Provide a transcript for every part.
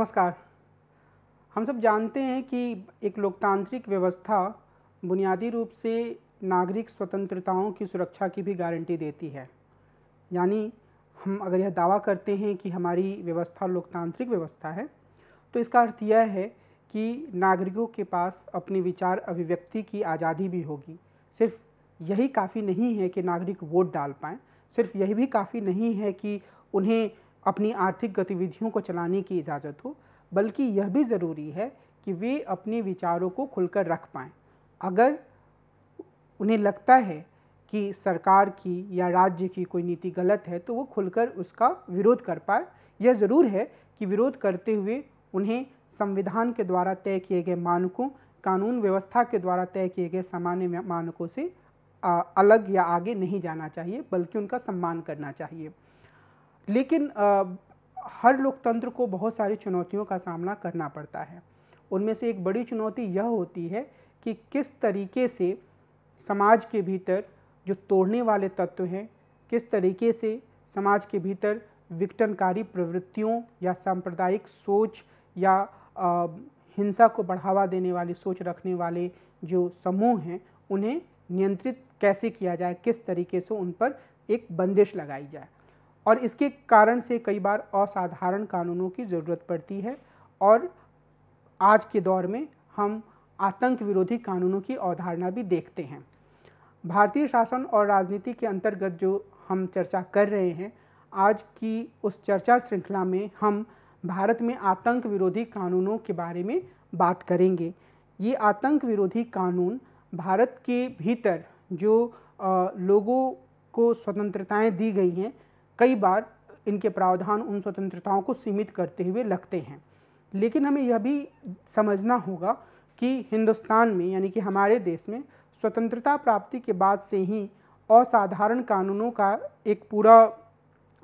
नमस्कार हम सब जानते हैं कि एक लोकतांत्रिक व्यवस्था बुनियादी रूप से नागरिक स्वतंत्रताओं की सुरक्षा की भी गारंटी देती है यानी हम अगर यह दावा करते हैं कि हमारी व्यवस्था लोकतांत्रिक व्यवस्था है तो इसका अर्थ यह है कि नागरिकों के पास अपने विचार अभिव्यक्ति की आज़ादी भी होगी सिर्फ यही काफ़ी नहीं है कि नागरिक वोट डाल पाएँ सिर्फ यही भी काफ़ी नहीं है कि उन्हें अपनी आर्थिक गतिविधियों को चलाने की इजाज़त हो बल्कि यह भी ज़रूरी है कि वे अपने विचारों को खुलकर रख पाएँ अगर उन्हें लगता है कि सरकार की या राज्य की कोई नीति गलत है तो वो खुलकर उसका विरोध कर पाए यह ज़रूर है कि विरोध करते हुए उन्हें संविधान के द्वारा तय किए गए मानकों कानून व्यवस्था के द्वारा तय किए गए सामान्य मानकों से अलग या आगे नहीं जाना चाहिए बल्कि उनका सम्मान करना चाहिए लेकिन आ, हर लोकतंत्र को बहुत सारी चुनौतियों का सामना करना पड़ता है उनमें से एक बड़ी चुनौती यह होती है कि किस तरीके से समाज के भीतर जो तोड़ने वाले तत्व हैं किस तरीके से समाज के भीतर विघटनकारी प्रवृत्तियों या सांप्रदायिक सोच या आ, हिंसा को बढ़ावा देने वाली सोच रखने वाले जो समूह हैं उन्हें नियंत्रित कैसे किया जाए किस तरीके से उन पर एक बंदिश लगाई जाए और इसके कारण से कई बार असाधारण कानूनों की ज़रूरत पड़ती है और आज के दौर में हम आतंक विरोधी कानूनों की अवधारणा भी देखते हैं भारतीय शासन और राजनीति के अंतर्गत जो हम चर्चा कर रहे हैं आज की उस चर्चा श्रृंखला में हम भारत में आतंक विरोधी कानूनों के बारे में बात करेंगे ये आतंक विरोधी कानून भारत के भीतर जो लोगों को स्वतंत्रताएं दी गई हैं कई बार इनके प्रावधान उन स्वतंत्रताओं को सीमित करते हुए लगते हैं लेकिन हमें यह भी समझना होगा कि हिंदुस्तान में यानी कि हमारे देश में स्वतंत्रता प्राप्ति के बाद से ही असाधारण कानूनों का एक पूरा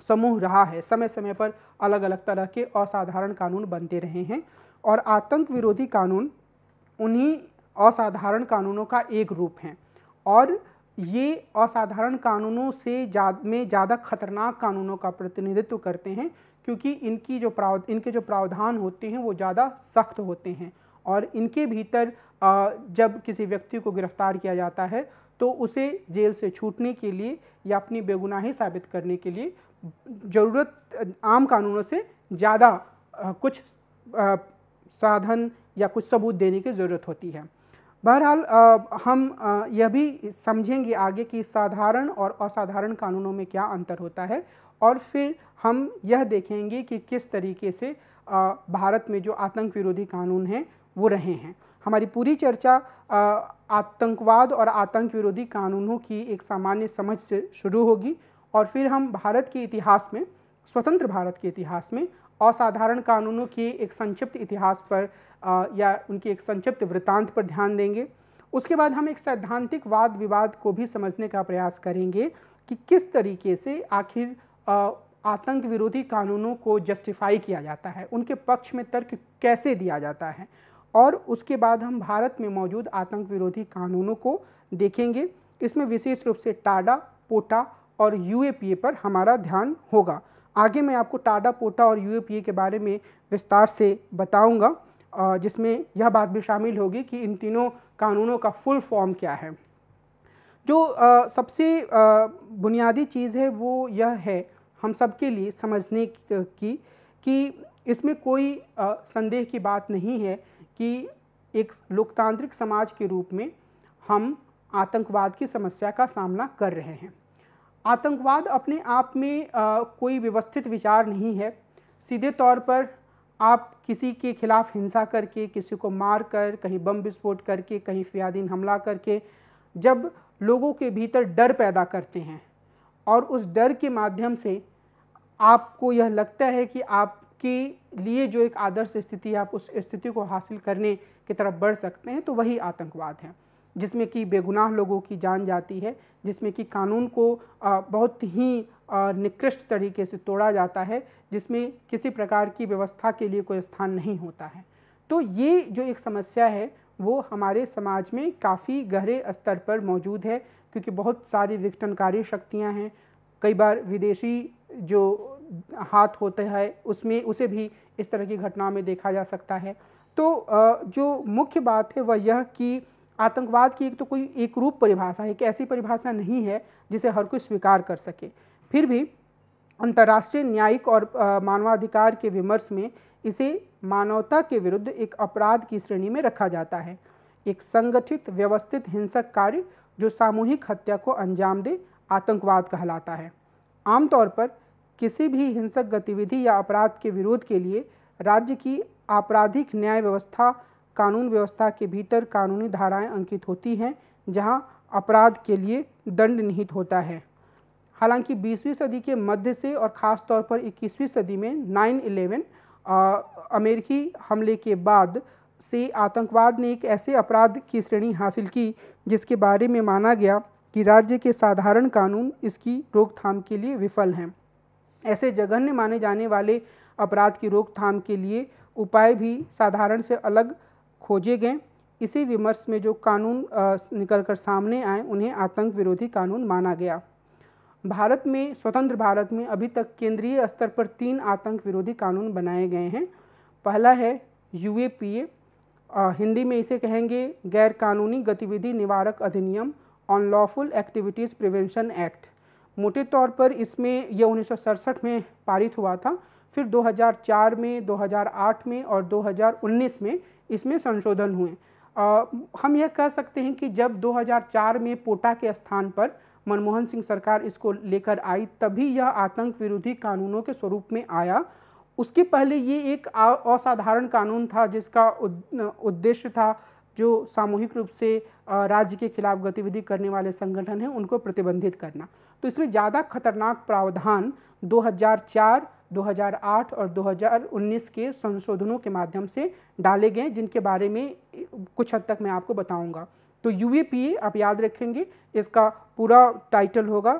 समूह रहा है समय समय पर अलग अलग तरह के असाधारण कानून बनते रहे हैं और आतंक विरोधी कानून उन्हीं असाधारण कानूनों का एक रूप हैं और ये असाधारण कानूनों से जा, में ज़्यादा खतरनाक कानूनों का प्रतिनिधित्व करते हैं क्योंकि इनकी जो प्राव इनके जो प्रावधान होते हैं वो ज़्यादा सख्त होते हैं और इनके भीतर जब किसी व्यक्ति को गिरफ्तार किया जाता है तो उसे जेल से छूटने के लिए या अपनी बेगुनाही साबित करने के लिए ज़रूरत आम कानूनों से ज़्यादा कुछ साधन या कुछ सबूत देने की ज़रूरत होती है बहरहाल हम यह भी समझेंगे आगे कि साधारण और असाधारण कानूनों में क्या अंतर होता है और फिर हम यह देखेंगे कि किस तरीके से भारत में जो आतंक विरोधी कानून हैं वो रहे हैं हमारी पूरी चर्चा आतंकवाद और आतंक विरोधी कानूनों की एक सामान्य समझ से शुरू होगी और फिर हम भारत के इतिहास में स्वतंत्र भारत के इतिहास में असाधारण कानूनों के एक संक्षिप्त इतिहास पर आ, या उनकी एक संक्षिप्त वृत्तांत पर ध्यान देंगे उसके बाद हम एक सैद्धांतिक वाद विवाद को भी समझने का प्रयास करेंगे कि किस तरीके से आखिर आतंक विरोधी कानूनों को जस्टिफाई किया जाता है उनके पक्ष में तर्क कैसे दिया जाता है और उसके बाद हम भारत में मौजूद आतंक विरोधी कानूनों को देखेंगे इसमें विशेष रूप से टाडा पोटा और यूएपीए पर हमारा ध्यान होगा आगे मैं आपको टाटा पोटा और यूएपीए के बारे में विस्तार से बताऊंगा जिसमें यह बात भी शामिल होगी कि इन तीनों कानूनों का फुल फॉर्म क्या है जो सबसे बुनियादी चीज़ है वो यह है हम सब के लिए समझने की कि इसमें कोई संदेह की बात नहीं है कि एक लोकतांत्रिक समाज के रूप में हम आतंकवाद की समस्या का सामना कर रहे हैं आतंकवाद अपने आप में आ, कोई व्यवस्थित विचार नहीं है सीधे तौर पर आप किसी के खिलाफ हिंसा करके किसी को मार कर कहीं बम विस्फोट करके कहीं फियादीन हमला करके जब लोगों के भीतर डर पैदा करते हैं और उस डर के माध्यम से आपको यह लगता है कि आपके लिए जो एक आदर्श स्थिति है आप उस स्थिति को हासिल करने की तरफ बढ़ सकते हैं तो वही आतंकवाद है जिसमें कि बेगुनाह लोगों की जान जाती है जिसमें कि कानून को बहुत ही निकृष्ट तरीके से तोड़ा जाता है जिसमें किसी प्रकार की व्यवस्था के लिए कोई स्थान नहीं होता है तो ये जो एक समस्या है वो हमारे समाज में काफ़ी गहरे स्तर पर मौजूद है क्योंकि बहुत सारी विघटनकारी शक्तियाँ हैं कई बार विदेशी जो हाथ होते हैं उसमें उसे भी इस तरह की घटनाओं में देखा जा सकता है तो जो मुख्य बात है वह यह कि आतंकवाद की एक तो कोई एक रूप परिभाषा एक ऐसी परिभाषा नहीं है जिसे हर कोई स्वीकार कर सके फिर भी अंतर्राष्ट्रीय न्यायिक और मानवाधिकार के विमर्श में इसे मानवता के विरुद्ध एक अपराध की श्रेणी में रखा जाता है एक संगठित व्यवस्थित हिंसक कार्य जो सामूहिक हत्या को अंजाम दे आतंकवाद कहलाता है आमतौर पर किसी भी हिंसक गतिविधि या अपराध के विरोध के लिए राज्य की आपराधिक न्याय व्यवस्था कानून व्यवस्था के भीतर कानूनी धाराएं अंकित होती हैं जहां अपराध के लिए दंड निहित होता है हालांकि 20वीं सदी के मध्य से और ख़ास तौर पर 21वीं सदी में 9 इलेवन अमेरिकी हमले के बाद से आतंकवाद ने एक ऐसे अपराध की श्रेणी हासिल की जिसके बारे में माना गया कि राज्य के साधारण कानून इसकी रोकथाम के लिए विफल हैं ऐसे जघन्य माने जाने वाले अपराध की रोकथाम के लिए उपाय भी साधारण से अलग खोजे गए इसी विमर्श में जो कानून निकल कर सामने आए उन्हें आतंक विरोधी कानून माना गया भारत में स्वतंत्र भारत में अभी तक केंद्रीय स्तर पर तीन आतंक विरोधी कानून बनाए गए हैं पहला है यू हिंदी में इसे कहेंगे गैर कानूनी गतिविधि निवारक अधिनियम अनलॉफुल एक्टिविटीज़ प्रिवेंशन एक्ट मोटे तौर पर इसमें यह उन्नीस में पारित हुआ था फिर 2004 में 2008 में और 2019 में इसमें संशोधन हुए आ, हम यह कह सकते हैं कि जब 2004 में पोटा के स्थान पर मनमोहन सिंह सरकार इसको लेकर आई तभी यह आतंक विरोधी कानूनों के स्वरूप में आया उसके पहले ये एक असाधारण कानून था जिसका उद्देश्य था जो सामूहिक रूप से राज्य के खिलाफ गतिविधि करने वाले संगठन हैं उनको प्रतिबंधित करना तो इसमें ज़्यादा खतरनाक प्रावधान 2004 2008 और 2019 के संशोधनों के माध्यम से डाले गए जिनके बारे में कुछ हद तक मैं आपको बताऊंगा तो यू आप याद रखेंगे इसका पूरा टाइटल होगा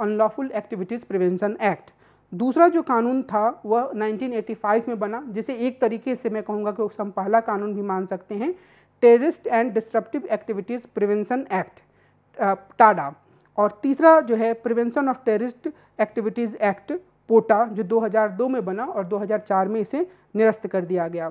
अनलॉफुल एक्टिविटीज़ प्रिवेंशन एक्ट दूसरा जो कानून था वह 1985 में बना जिसे एक तरीके से मैं कहूँगा कि हम पहला कानून भी मान सकते हैं terrorist and disruptive activities prevention act TADA और तीसरा जो है prevention of terrorist activities act POTA जो 2002 में बना और 2004 में इसे निरस्त कर दिया गया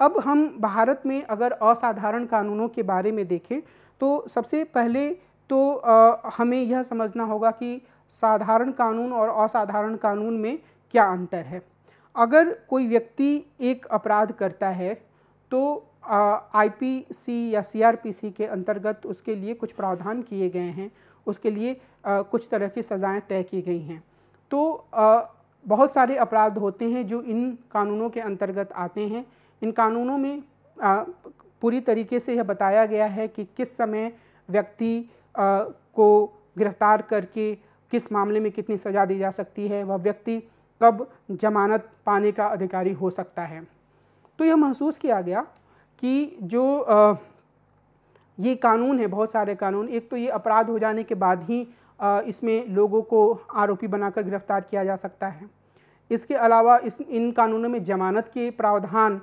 अब हम भारत में अगर असाधारण कानूनों के बारे में देखें तो सबसे पहले तो आ, हमें यह समझना होगा कि साधारण कानून और असाधारण कानून में क्या अंतर है अगर कोई व्यक्ति एक अपराध करता है तो आईपीसी या सीआरपीसी के अंतर्गत उसके लिए कुछ प्रावधान किए गए हैं उसके लिए आ, कुछ तरह की सज़ाएँ तय की गई हैं तो बहुत सारे अपराध होते हैं जो इन कानूनों के अंतर्गत आते हैं इन कानूनों में पूरी तरीके से यह बताया गया है कि किस समय व्यक्ति को गिरफ्तार करके किस मामले में कितनी सज़ा दी जा सकती है वह व्यक्ति कब जमानत पाने का अधिकारी हो सकता है तो यह महसूस किया गया कि जो ये कानून है बहुत सारे कानून एक तो ये अपराध हो जाने के बाद ही इसमें लोगों को आरोपी बनाकर गिरफ्तार किया जा सकता है इसके अलावा इस इन कानूनों में जमानत के प्रावधान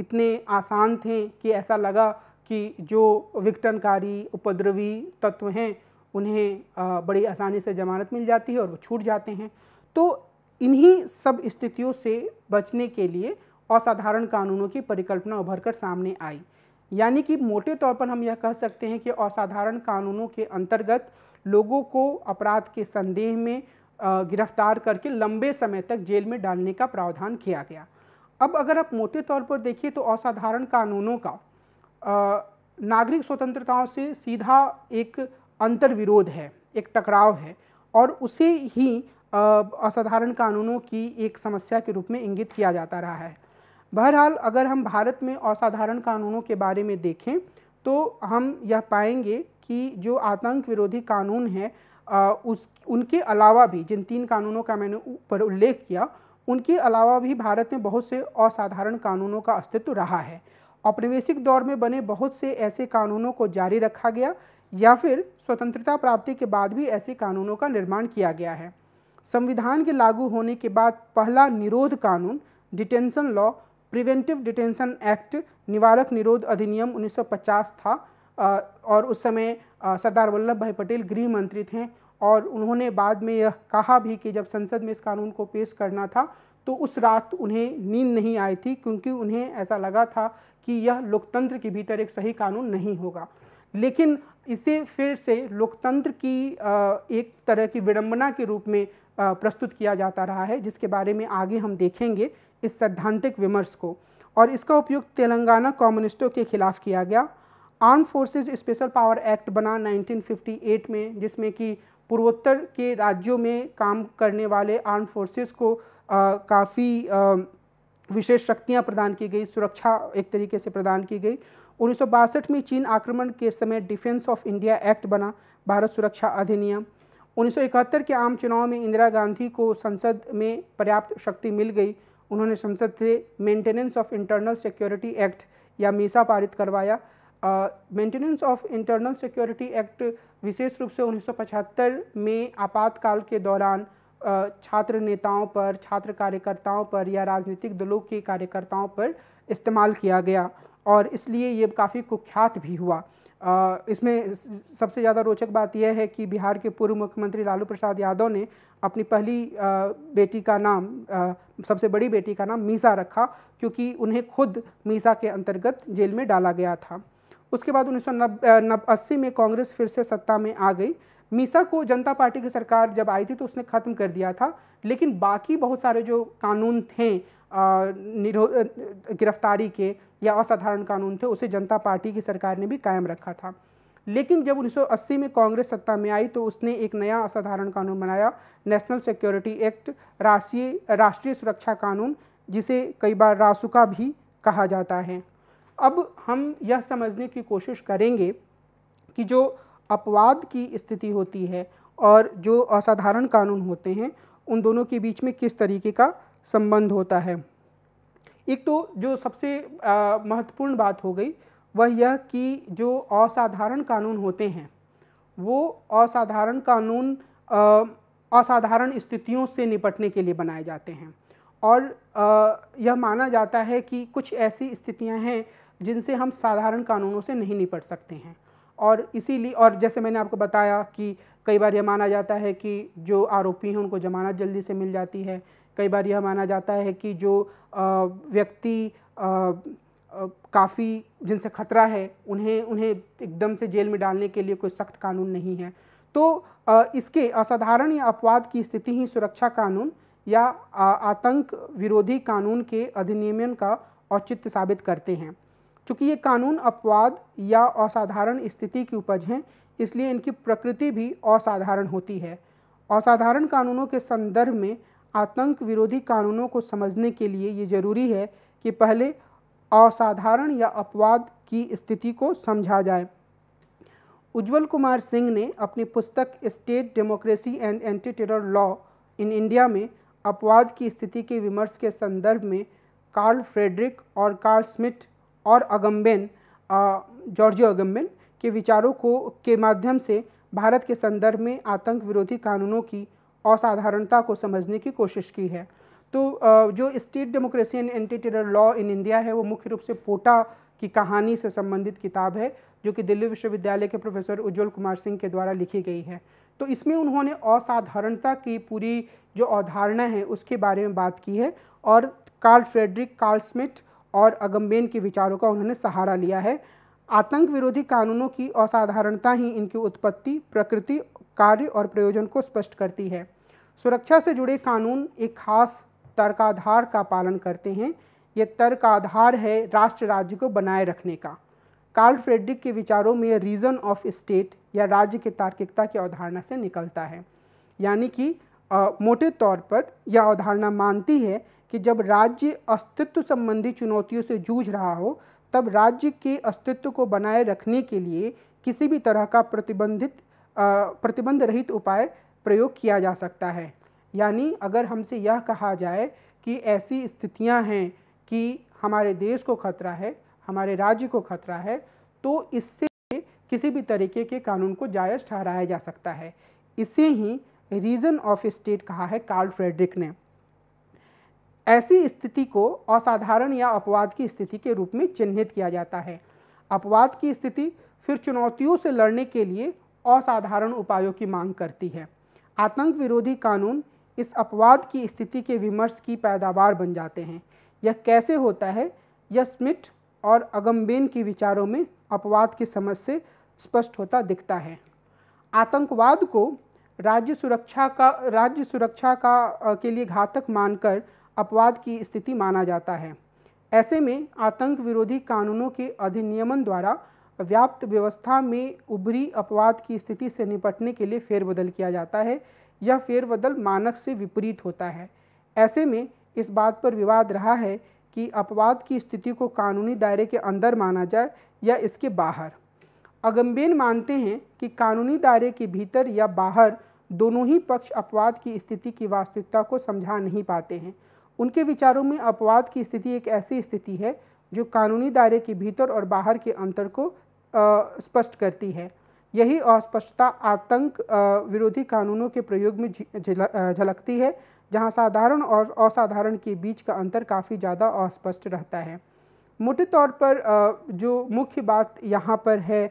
इतने आसान थे कि ऐसा लगा कि जो विघटनकारी उपद्रवी तत्व हैं उन्हें बड़ी आसानी से जमानत मिल जाती है और वो छूट जाते हैं तो इन्हीं सब स्थितियों से बचने के लिए असाधारण कानूनों की परिकल्पना उभर कर सामने आई यानी कि मोटे तौर पर हम यह कह सकते हैं कि असाधारण कानूनों के अंतर्गत लोगों को अपराध के संदेह में गिरफ्तार करके लंबे समय तक जेल में डालने का प्रावधान किया गया अब अगर आप मोटे तौर पर देखिए तो असाधारण कानूनों का नागरिक स्वतंत्रताओं से सीधा एक अंतर्विरोध है एक टकराव है और उसे ही असाधारण कानूनों की एक समस्या के रूप में इंगित किया जाता रहा है बहरहाल अगर हम भारत में असाधारण कानूनों के बारे में देखें तो हम यह पाएंगे कि जो आतंक विरोधी कानून है आ, उस उनके अलावा भी जिन तीन कानूनों का मैंने ऊपर उल्लेख किया उनके अलावा भी भारत में बहुत से असाधारण कानूनों का अस्तित्व रहा है औपनिवेशिक दौर में बने बहुत से ऐसे कानूनों को जारी रखा गया या फिर स्वतंत्रता प्राप्ति के बाद भी ऐसे कानूनों का निर्माण किया गया है संविधान के लागू होने के बाद पहला निरोध कानून detention law preventive detention act निवारक निरोध अधिनियम 1950 था और उस समय सरदार वल्लभ भाई पटेल गृह मंत्री थे और उन्होंने बाद में यह कहा भी कि जब संसद में इस कानून को पेश करना था तो उस रात उन्हें नींद नहीं आई थी क्योंकि उन्हें ऐसा लगा था कि यह लोकतंत्र के भीतर एक सही कानून नहीं होगा लेकिन इसे फिर से लोकतंत्र की एक तरह की विडंबना के रूप में प्रस्तुत किया जाता रहा है जिसके बारे में आगे हम देखेंगे इस सैद्धांतिक विमर्श को और इसका उपयोग तेलंगाना कम्युनिस्टों के खिलाफ किया गया arm forces special power act बना 1958 में जिसमें कि पूर्वोत्तर के राज्यों में काम करने वाले आर्म फोर्सेस को काफ़ी विशेष शक्तियां प्रदान की गई सुरक्षा एक तरीके से प्रदान की गई उन्नीस में चीन आक्रमण के समय डिफेंस ऑफ इंडिया एक्ट बना भारत सुरक्षा अधिनियम 1971 के आम चुनाव में इंदिरा गांधी को संसद में पर्याप्त शक्ति मिल गई उन्होंने संसद से maintenance of internal security act या मीसा पारित करवाया maintenance of internal security act विशेष रूप से 1975 में आपातकाल के दौरान छात्र नेताओं पर छात्र कार्यकर्ताओं पर या राजनीतिक दलों के कार्यकर्ताओं पर इस्तेमाल किया गया और इसलिए ये काफ़ी कुख्यात भी हुआ इसमें सबसे ज़्यादा रोचक बात यह है कि बिहार के पूर्व मुख्यमंत्री लालू प्रसाद यादव ने अपनी पहली बेटी का नाम सबसे बड़ी बेटी का नाम मीसा रखा क्योंकि उन्हें खुद मीसा के अंतर्गत जेल में डाला गया था उसके बाद उन्नीस सौ में कांग्रेस फिर से सत्ता में आ गई मीसा को जनता पार्टी की सरकार जब आई थी तो उसने ख़त्म कर दिया था लेकिन बाकी बहुत सारे जो कानून थे निरो गिरफ्तारी के या असाधारण कानून थे उसे जनता पार्टी की सरकार ने भी कायम रखा था लेकिन जब 1980 में कांग्रेस सत्ता में आई तो उसने एक नया असाधारण कानून बनाया नेशनल सिक्योरिटी एक्ट राष्ट्रीय राष्ट्रीय सुरक्षा कानून जिसे कई बार रासुका भी कहा जाता है अब हम यह समझने की कोशिश करेंगे कि जो अपवाद की स्थिति होती है और जो असाधारण कानून होते हैं उन दोनों के बीच में किस तरीके का संबंध होता है एक तो जो सबसे महत्वपूर्ण बात हो गई वह यह कि जो असाधारण कानून होते हैं वो असाधारण कानून असाधारण स्थितियों से निपटने के लिए बनाए जाते हैं और आ, यह माना जाता है कि कुछ ऐसी स्थितियां हैं जिनसे हम साधारण कानूनों से नहीं निपट सकते हैं और इसीलिए और जैसे मैंने आपको बताया कि कई बार यह माना जाता है कि जो आरोपी हैं उनको जमानत जल्दी से मिल जाती है कई बार यह माना जाता है कि जो व्यक्ति काफ़ी जिनसे खतरा है उन्हें उन्हें एकदम से जेल में डालने के लिए कोई सख्त कानून नहीं है तो इसके असाधारण या अपवाद की स्थिति ही सुरक्षा कानून या आतंक विरोधी कानून के अधिनियमन का औचित्य साबित करते हैं चूँकि ये कानून अपवाद या असाधारण स्थिति की उपज हैं इसलिए इनकी प्रकृति भी असाधारण होती है असाधारण कानूनों के संदर्भ में आतंक विरोधी कानूनों को समझने के लिए ये जरूरी है कि पहले असाधारण या अपवाद की स्थिति को समझा जाए उज्जवल कुमार सिंह ने अपनी पुस्तक state democracy and anti terror law in India में अपवाद की स्थिति के विमर्श के संदर्भ में कार्ल फ्रेडरिक और कार्ल स्मिथ और अगम्बेन जॉर्जियो अगम्बेन के विचारों को के माध्यम से भारत के संदर्भ में आतंक विरोधी कानूनों की असाधारणता को समझने की कोशिश की है तो जो state democracy and anti terror law in India है वो मुख्य रूप से पोटा की कहानी से संबंधित किताब है जो कि दिल्ली विश्वविद्यालय के प्रोफेसर उज्ज्वल कुमार सिंह के द्वारा लिखी गई है तो इसमें उन्होंने असाधारणता की पूरी जो अवधारणा है उसके बारे में बात की है और कार्ल फ्रेडरिक कार्ल स्मिथ और अगम्बेन के विचारों का उन्होंने सहारा लिया है आतंक विरोधी कानूनों की असाधारणता ही इनकी उत्पत्ति प्रकृति कार्य और प्रयोजन को स्पष्ट करती है सुरक्षा से जुड़े कानून एक खास तर्काधार का पालन करते हैं ये तर्क आधार है राष्ट्र राज्य को बनाए रखने का कार्ल फ्रेडरिक के विचारों में रीज़न ऑफ स्टेट या राज्य की तार्किकता की अवधारणा से निकलता है यानी कि मोटे तौर पर यह अवधारणा मानती है कि जब राज्य अस्तित्व संबंधी चुनौतियों से जूझ रहा हो तब राज्य के अस्तित्व को बनाए रखने के लिए किसी भी तरह का प्रतिबंधित प्रतिबंध रहित उपाय प्रयोग किया जा सकता है यानी अगर हमसे यह कहा जाए कि ऐसी स्थितियां हैं कि हमारे देश को खतरा है हमारे राज्य को खतरा है तो इससे किसी भी तरीके के कानून को जायज़ ठहराया जा सकता है इसे ही रीज़न ऑफ स्टेट कहा है कार्ल फ्रेडरिक ने ऐसी स्थिति को असाधारण या अपवाद की स्थिति के रूप में चिन्हित किया जाता है अपवाद की स्थिति फिर चुनौतियों से लड़ने के लिए असाधारण उपायों की मांग करती है आतंक विरोधी कानून इस अपवाद की स्थिति के विमर्श की पैदावार बन जाते हैं यह कैसे होता है यह स्मिट और अगम्बेन के विचारों में अपवाद की समझ से स्पष्ट होता दिखता है आतंकवाद को राज्य सुरक्षा का राज्य सुरक्षा का के लिए घातक मानकर अपवाद की स्थिति माना जाता है ऐसे में आतंक विरोधी कानूनों के अधिनियमन द्वारा व्याप्त व्यवस्था में उभरी अपवाद की स्थिति से निपटने के लिए फेरबदल किया जाता है यह फेरबदल मानक से विपरीत होता है ऐसे में इस बात पर विवाद रहा है कि अपवाद की स्थिति को कानूनी दायरे के अंदर माना जाए या इसके बाहर अगम्बेन मानते हैं कि कानूनी दायरे के भीतर या बाहर दोनों ही पक्ष अपवाद की स्थिति की वास्तविकता को समझा नहीं पाते हैं उनके विचारों में अपवाद की स्थिति एक ऐसी स्थिति है जो कानूनी दायरे के भीतर और बाहर के अंतर को स्पष्ट करती है यही अस्पष्टता आतंक विरोधी कानूनों के प्रयोग में झलकती है जहां साधारण और असाधारण के बीच का अंतर काफ़ी ज़्यादा अस्पष्ट रहता है मोटे तौर पर जो मुख्य बात यहाँ पर है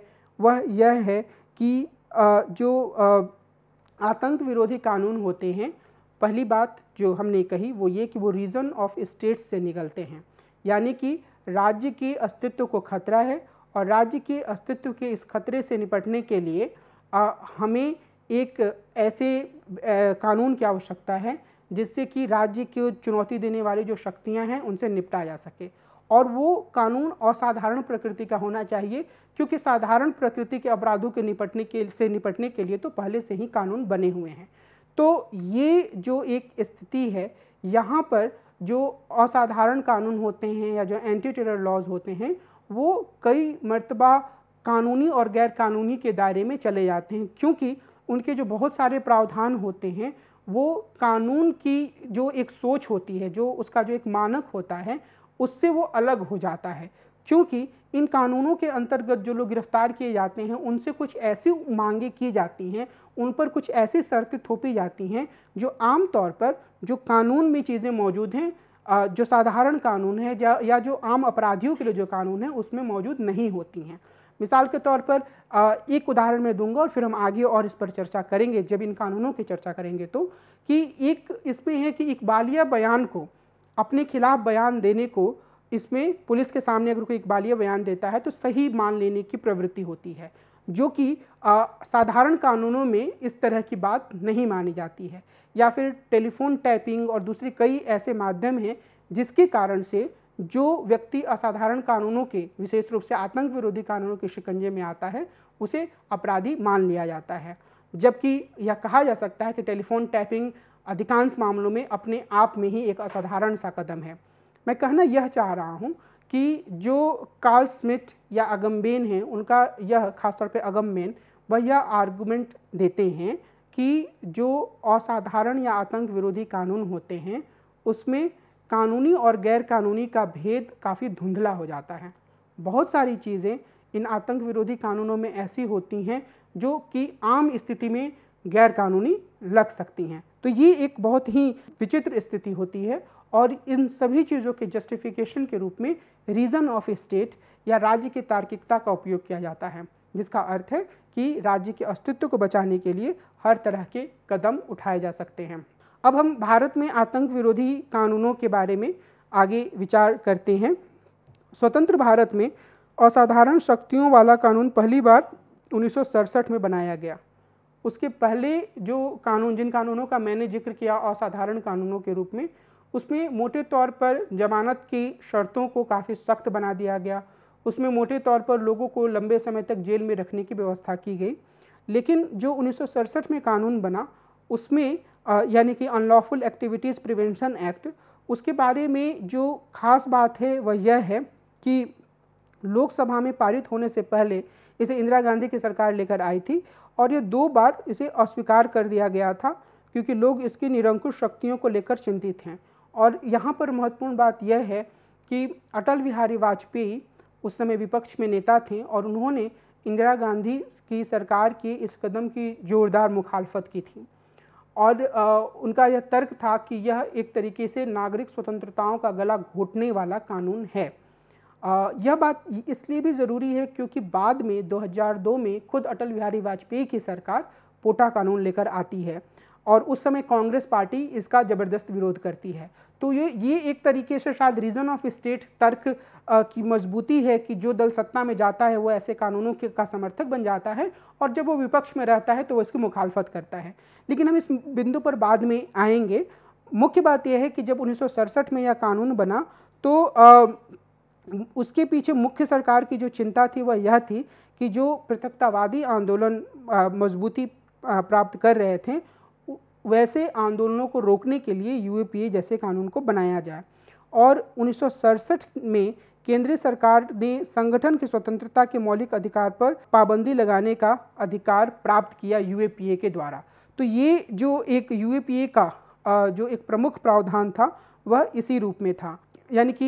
वह यह है कि जो आतंक विरोधी कानून होते हैं पहली बात जो हमने कही वो ये कि वो रीज़न ऑफ स्टेट्स से निकलते हैं यानी कि राज्य के अस्तित्व को खतरा है और राज्य के अस्तित्व के इस खतरे से निपटने के लिए आ, हमें एक ऐसे आ, कानून की आवश्यकता है जिससे कि राज्य को चुनौती देने वाली जो शक्तियां हैं उनसे निपटा जा सके और वो कानून असाधारण प्रकृति का होना चाहिए क्योंकि साधारण प्रकृति के अपराधों के निपटने के से निपटने के लिए तो पहले से ही कानून बने हुए हैं तो ये जो एक स्थिति है यहाँ पर जो असाधारण कानून होते हैं या जो एंटी टेरर लॉज होते हैं वो कई मरतबा कानूनी और गैर कानूनी के दायरे में चले जाते हैं क्योंकि उनके जो बहुत सारे प्रावधान होते हैं वो कानून की जो एक सोच होती है जो उसका जो एक मानक होता है उससे वो अलग हो जाता है क्योंकि इन कानूनों के अंतर्गत जो लोग गिरफ्तार किए जाते हैं उनसे कुछ ऐसी मांगें की जाती हैं उन पर कुछ ऐसी शर्तें थोपी जाती हैं जो आम तौर पर जो कानून में चीज़ें मौजूद हैं जो साधारण कानून है या या जो आम अपराधियों के लिए जो कानून है उसमें मौजूद नहीं होती हैं मिसाल के तौर पर एक उदाहरण मैं दूंगा और फिर हम आगे और इस पर चर्चा करेंगे जब इन कानूनों की चर्चा करेंगे तो कि एक इसमें है कि इकबालिया बयान को अपने खिलाफ़ बयान देने को इसमें पुलिस के सामने अगर कोई इकबालिया बयान देता है तो सही मान लेने की प्रवृत्ति होती है जो कि साधारण कानूनों में इस तरह की बात नहीं मानी जाती है या फिर टेलीफोन टैपिंग और दूसरे कई ऐसे माध्यम हैं जिसके कारण से जो व्यक्ति असाधारण कानूनों के विशेष रूप से आतंक विरोधी कानूनों के शिकंजे में आता है उसे अपराधी मान लिया जाता है जबकि यह कहा जा सकता है कि टेलीफोन टैपिंग अधिकांश मामलों में अपने आप में ही एक असाधारण सा कदम है मैं कहना यह चाह रहा हूँ कि जो कार्ल स्मिथ या अगम्बेन हैं उनका यह खासतौर पे अगम्बेन वह यह आर्गूमेंट देते हैं कि जो असाधारण या आतंक विरोधी कानून होते हैं उसमें कानूनी और गैर कानूनी का भेद काफ़ी धुंधला हो जाता है बहुत सारी चीज़ें इन आतंक विरोधी कानूनों में ऐसी होती हैं जो कि आम स्थिति में गैर कानूनी लग सकती हैं तो ये एक बहुत ही विचित्र स्थिति होती है और इन सभी चीज़ों के जस्टिफिकेशन के रूप में रीज़न ऑफ स्टेट या राज्य की तार्किकता का उपयोग किया जाता है जिसका अर्थ है कि राज्य के अस्तित्व को बचाने के लिए हर तरह के कदम उठाए जा सकते हैं अब हम भारत में आतंक विरोधी कानूनों के बारे में आगे विचार करते हैं स्वतंत्र भारत में असाधारण शक्तियों वाला कानून पहली बार उन्नीस में बनाया गया उसके पहले जो कानून जिन कानूनों का मैंने जिक्र किया असाधारण कानूनों के रूप में उसमें मोटे तौर पर जमानत की शर्तों को काफ़ी सख्त बना दिया गया उसमें मोटे तौर पर लोगों को लंबे समय तक जेल में रखने की व्यवस्था की गई लेकिन जो उन्नीस में कानून बना उसमें यानी कि अनलॉफुल एक्टिविटीज़ प्रिवेंशन एक्ट उसके बारे में जो खास बात है वह यह है कि लोकसभा में पारित होने से पहले इसे इंदिरा गांधी की सरकार लेकर आई थी और ये दो बार इसे अस्वीकार कर दिया गया था क्योंकि लोग इसकी निरंकुश शक्तियों को लेकर चिंतित हैं और यहाँ पर महत्वपूर्ण बात यह है कि अटल बिहारी वाजपेयी उस समय विपक्ष में नेता थे और उन्होंने इंदिरा गांधी की सरकार के इस कदम की जोरदार मुखालफत की थी और आ, उनका यह तर्क था कि यह एक तरीके से नागरिक स्वतंत्रताओं का गला घोटने वाला कानून है आ, यह बात इसलिए भी ज़रूरी है क्योंकि बाद में 2002 में खुद अटल बिहारी वाजपेयी की सरकार पोटा कानून लेकर आती है और उस समय कांग्रेस पार्टी इसका ज़बरदस्त विरोध करती है तो ये ये एक तरीके से शायद रीज़न ऑफ स्टेट तर्क की मजबूती है कि जो दल सत्ता में जाता है वो ऐसे कानूनों के का समर्थक बन जाता है और जब वो विपक्ष में रहता है तो वो इसकी मुखालफत करता है लेकिन हम इस बिंदु पर बाद में आएंगे मुख्य बात यह है कि जब उन्नीस में यह कानून बना तो आ, उसके पीछे मुख्य सरकार की जो चिंता थी वह यह थी कि जो पृथकतावादी आंदोलन मजबूती प्राप्त कर रहे थे वैसे आंदोलनों को रोकने के लिए यू जैसे कानून को बनाया जाए और उन्नीस में केंद्रीय सरकार ने संगठन की स्वतंत्रता के मौलिक अधिकार पर पाबंदी लगाने का अधिकार प्राप्त किया यू के द्वारा तो ये जो एक यू का जो एक प्रमुख प्रावधान था वह इसी रूप में था यानी कि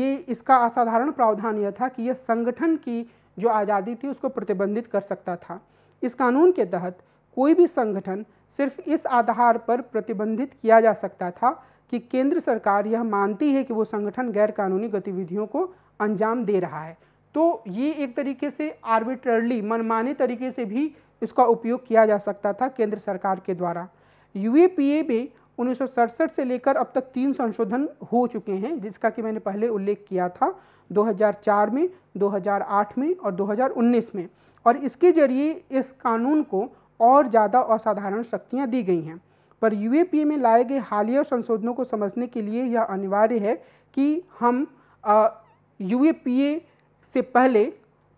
ये इसका असाधारण प्रावधान यह था कि यह संगठन की जो आज़ादी थी उसको प्रतिबंधित कर सकता था इस कानून के तहत कोई भी संगठन सिर्फ इस आधार पर प्रतिबंधित किया जा सकता था कि केंद्र सरकार यह मानती है कि वो संगठन गैरकानूनी गतिविधियों को अंजाम दे रहा है तो ये एक तरीके से आर्बिट्रली मनमाने तरीके से भी इसका उपयोग किया जा सकता था केंद्र सरकार के द्वारा यू ए ए पी में उन्नीस से लेकर अब तक तीन संशोधन हो चुके हैं जिसका कि मैंने पहले उल्लेख किया था 2004 में 2008 में और 2019 में और इसके जरिए इस कानून को और ज़्यादा असाधारण शक्तियाँ दी गई हैं पर यू में लाए गए हालिया संशोधनों को समझने के लिए यह अनिवार्य है कि हम यू से पहले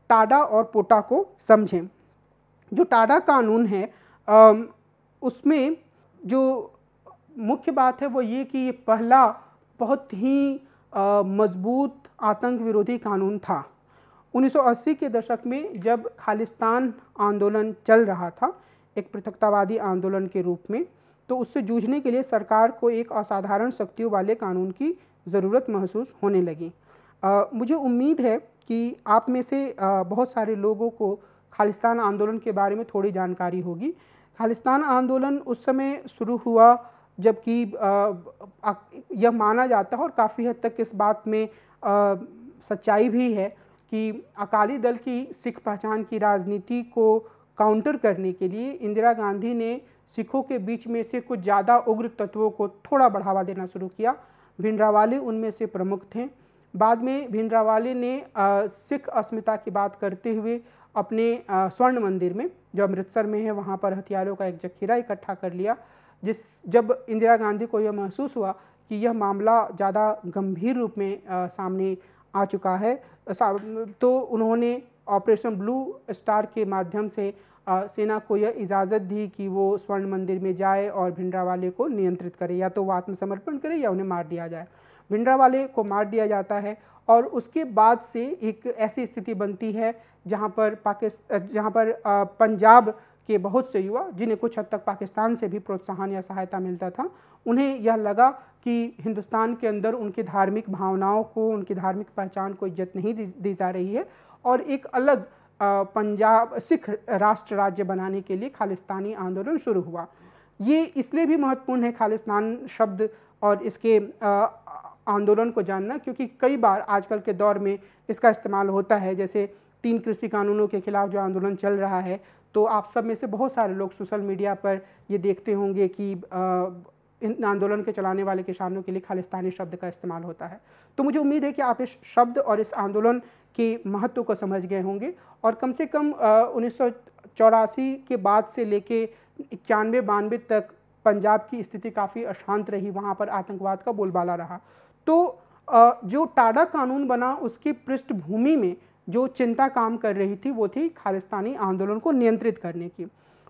टाडा और पोटा को समझें जो टाडा कानून है आ, उसमें जो मुख्य बात है वो ये कि ये पहला बहुत ही मजबूत आतंक विरोधी कानून था 1980 के दशक में जब खालिस्तान आंदोलन चल रहा था एक पृथकतावादी आंदोलन के रूप में तो उससे जूझने के लिए सरकार को एक असाधारण शक्तियों वाले कानून की ज़रूरत महसूस होने लगी आ, मुझे उम्मीद है कि आप में से आ, बहुत सारे लोगों को खालिस्तान आंदोलन के बारे में थोड़ी जानकारी होगी खालिस्तान आंदोलन उस समय शुरू हुआ जबकि यह माना जाता है और काफ़ी हद तक इस बात में आ, सच्चाई भी है कि अकाली दल की सिख पहचान की राजनीति को काउंटर करने के लिए इंदिरा गांधी ने सिखों के बीच में से कुछ ज़्यादा उग्र तत्वों को थोड़ा बढ़ावा देना शुरू किया भिंडरावाले उनमें से प्रमुख थे बाद में भिंडरावाले ने सिख अस्मिता की बात करते हुए अपने स्वर्ण मंदिर में जो अमृतसर में है वहाँ पर हथियारों का एक जखीरा इकट्ठा कर लिया जिस जब इंदिरा गांधी को यह महसूस हुआ कि यह मामला ज़्यादा गंभीर रूप में आ, सामने आ चुका है तो उन्होंने ऑपरेशन ब्लू स्टार के माध्यम से सेना को यह इजाज़त दी कि वो स्वर्ण मंदिर में जाए और भिंडरावाले को नियंत्रित करे या तो वो आत्मसमर्पण करे या उन्हें मार दिया जाए भिंडरावाले को मार दिया जाता है और उसके बाद से एक ऐसी स्थिति बनती है जहाँ पर पाकिस्तान जहाँ पर पंजाब के बहुत से युवा जिन्हें कुछ हद तक पाकिस्तान से भी प्रोत्साहन या सहायता मिलता था उन्हें यह लगा कि हिंदुस्तान के अंदर उनकी धार्मिक भावनाओं को उनकी धार्मिक पहचान को इज्जत नहीं दी जा रही है और एक अलग पंजाब सिख राष्ट्र राज्य बनाने के लिए खालिस्तानी आंदोलन शुरू हुआ ये इसलिए भी महत्वपूर्ण है खालिस्तान शब्द और इसके आंदोलन को जानना क्योंकि कई बार आजकल के दौर में इसका इस्तेमाल होता है जैसे तीन कृषि कानूनों के खिलाफ जो आंदोलन चल रहा है तो आप सब में से बहुत सारे लोग सोशल मीडिया पर ये देखते होंगे कि इन आंदोलन के चलाने वाले किसानों के लिए खालिस्तानी शब्द का इस्तेमाल होता है तो मुझे उम्मीद है कि आप इस शब्द और इस आंदोलन के महत्व को समझ गए होंगे और कम से कम उन्नीस के बाद से लेके इक्यानवे बानवे तक पंजाब की स्थिति काफ़ी अशांत रही वहाँ पर आतंकवाद का बोलबाला रहा तो आ, जो टाडा कानून बना उसकी पृष्ठभूमि में जो चिंता काम कर रही थी वो थी खालिस्तानी आंदोलन को नियंत्रित करने की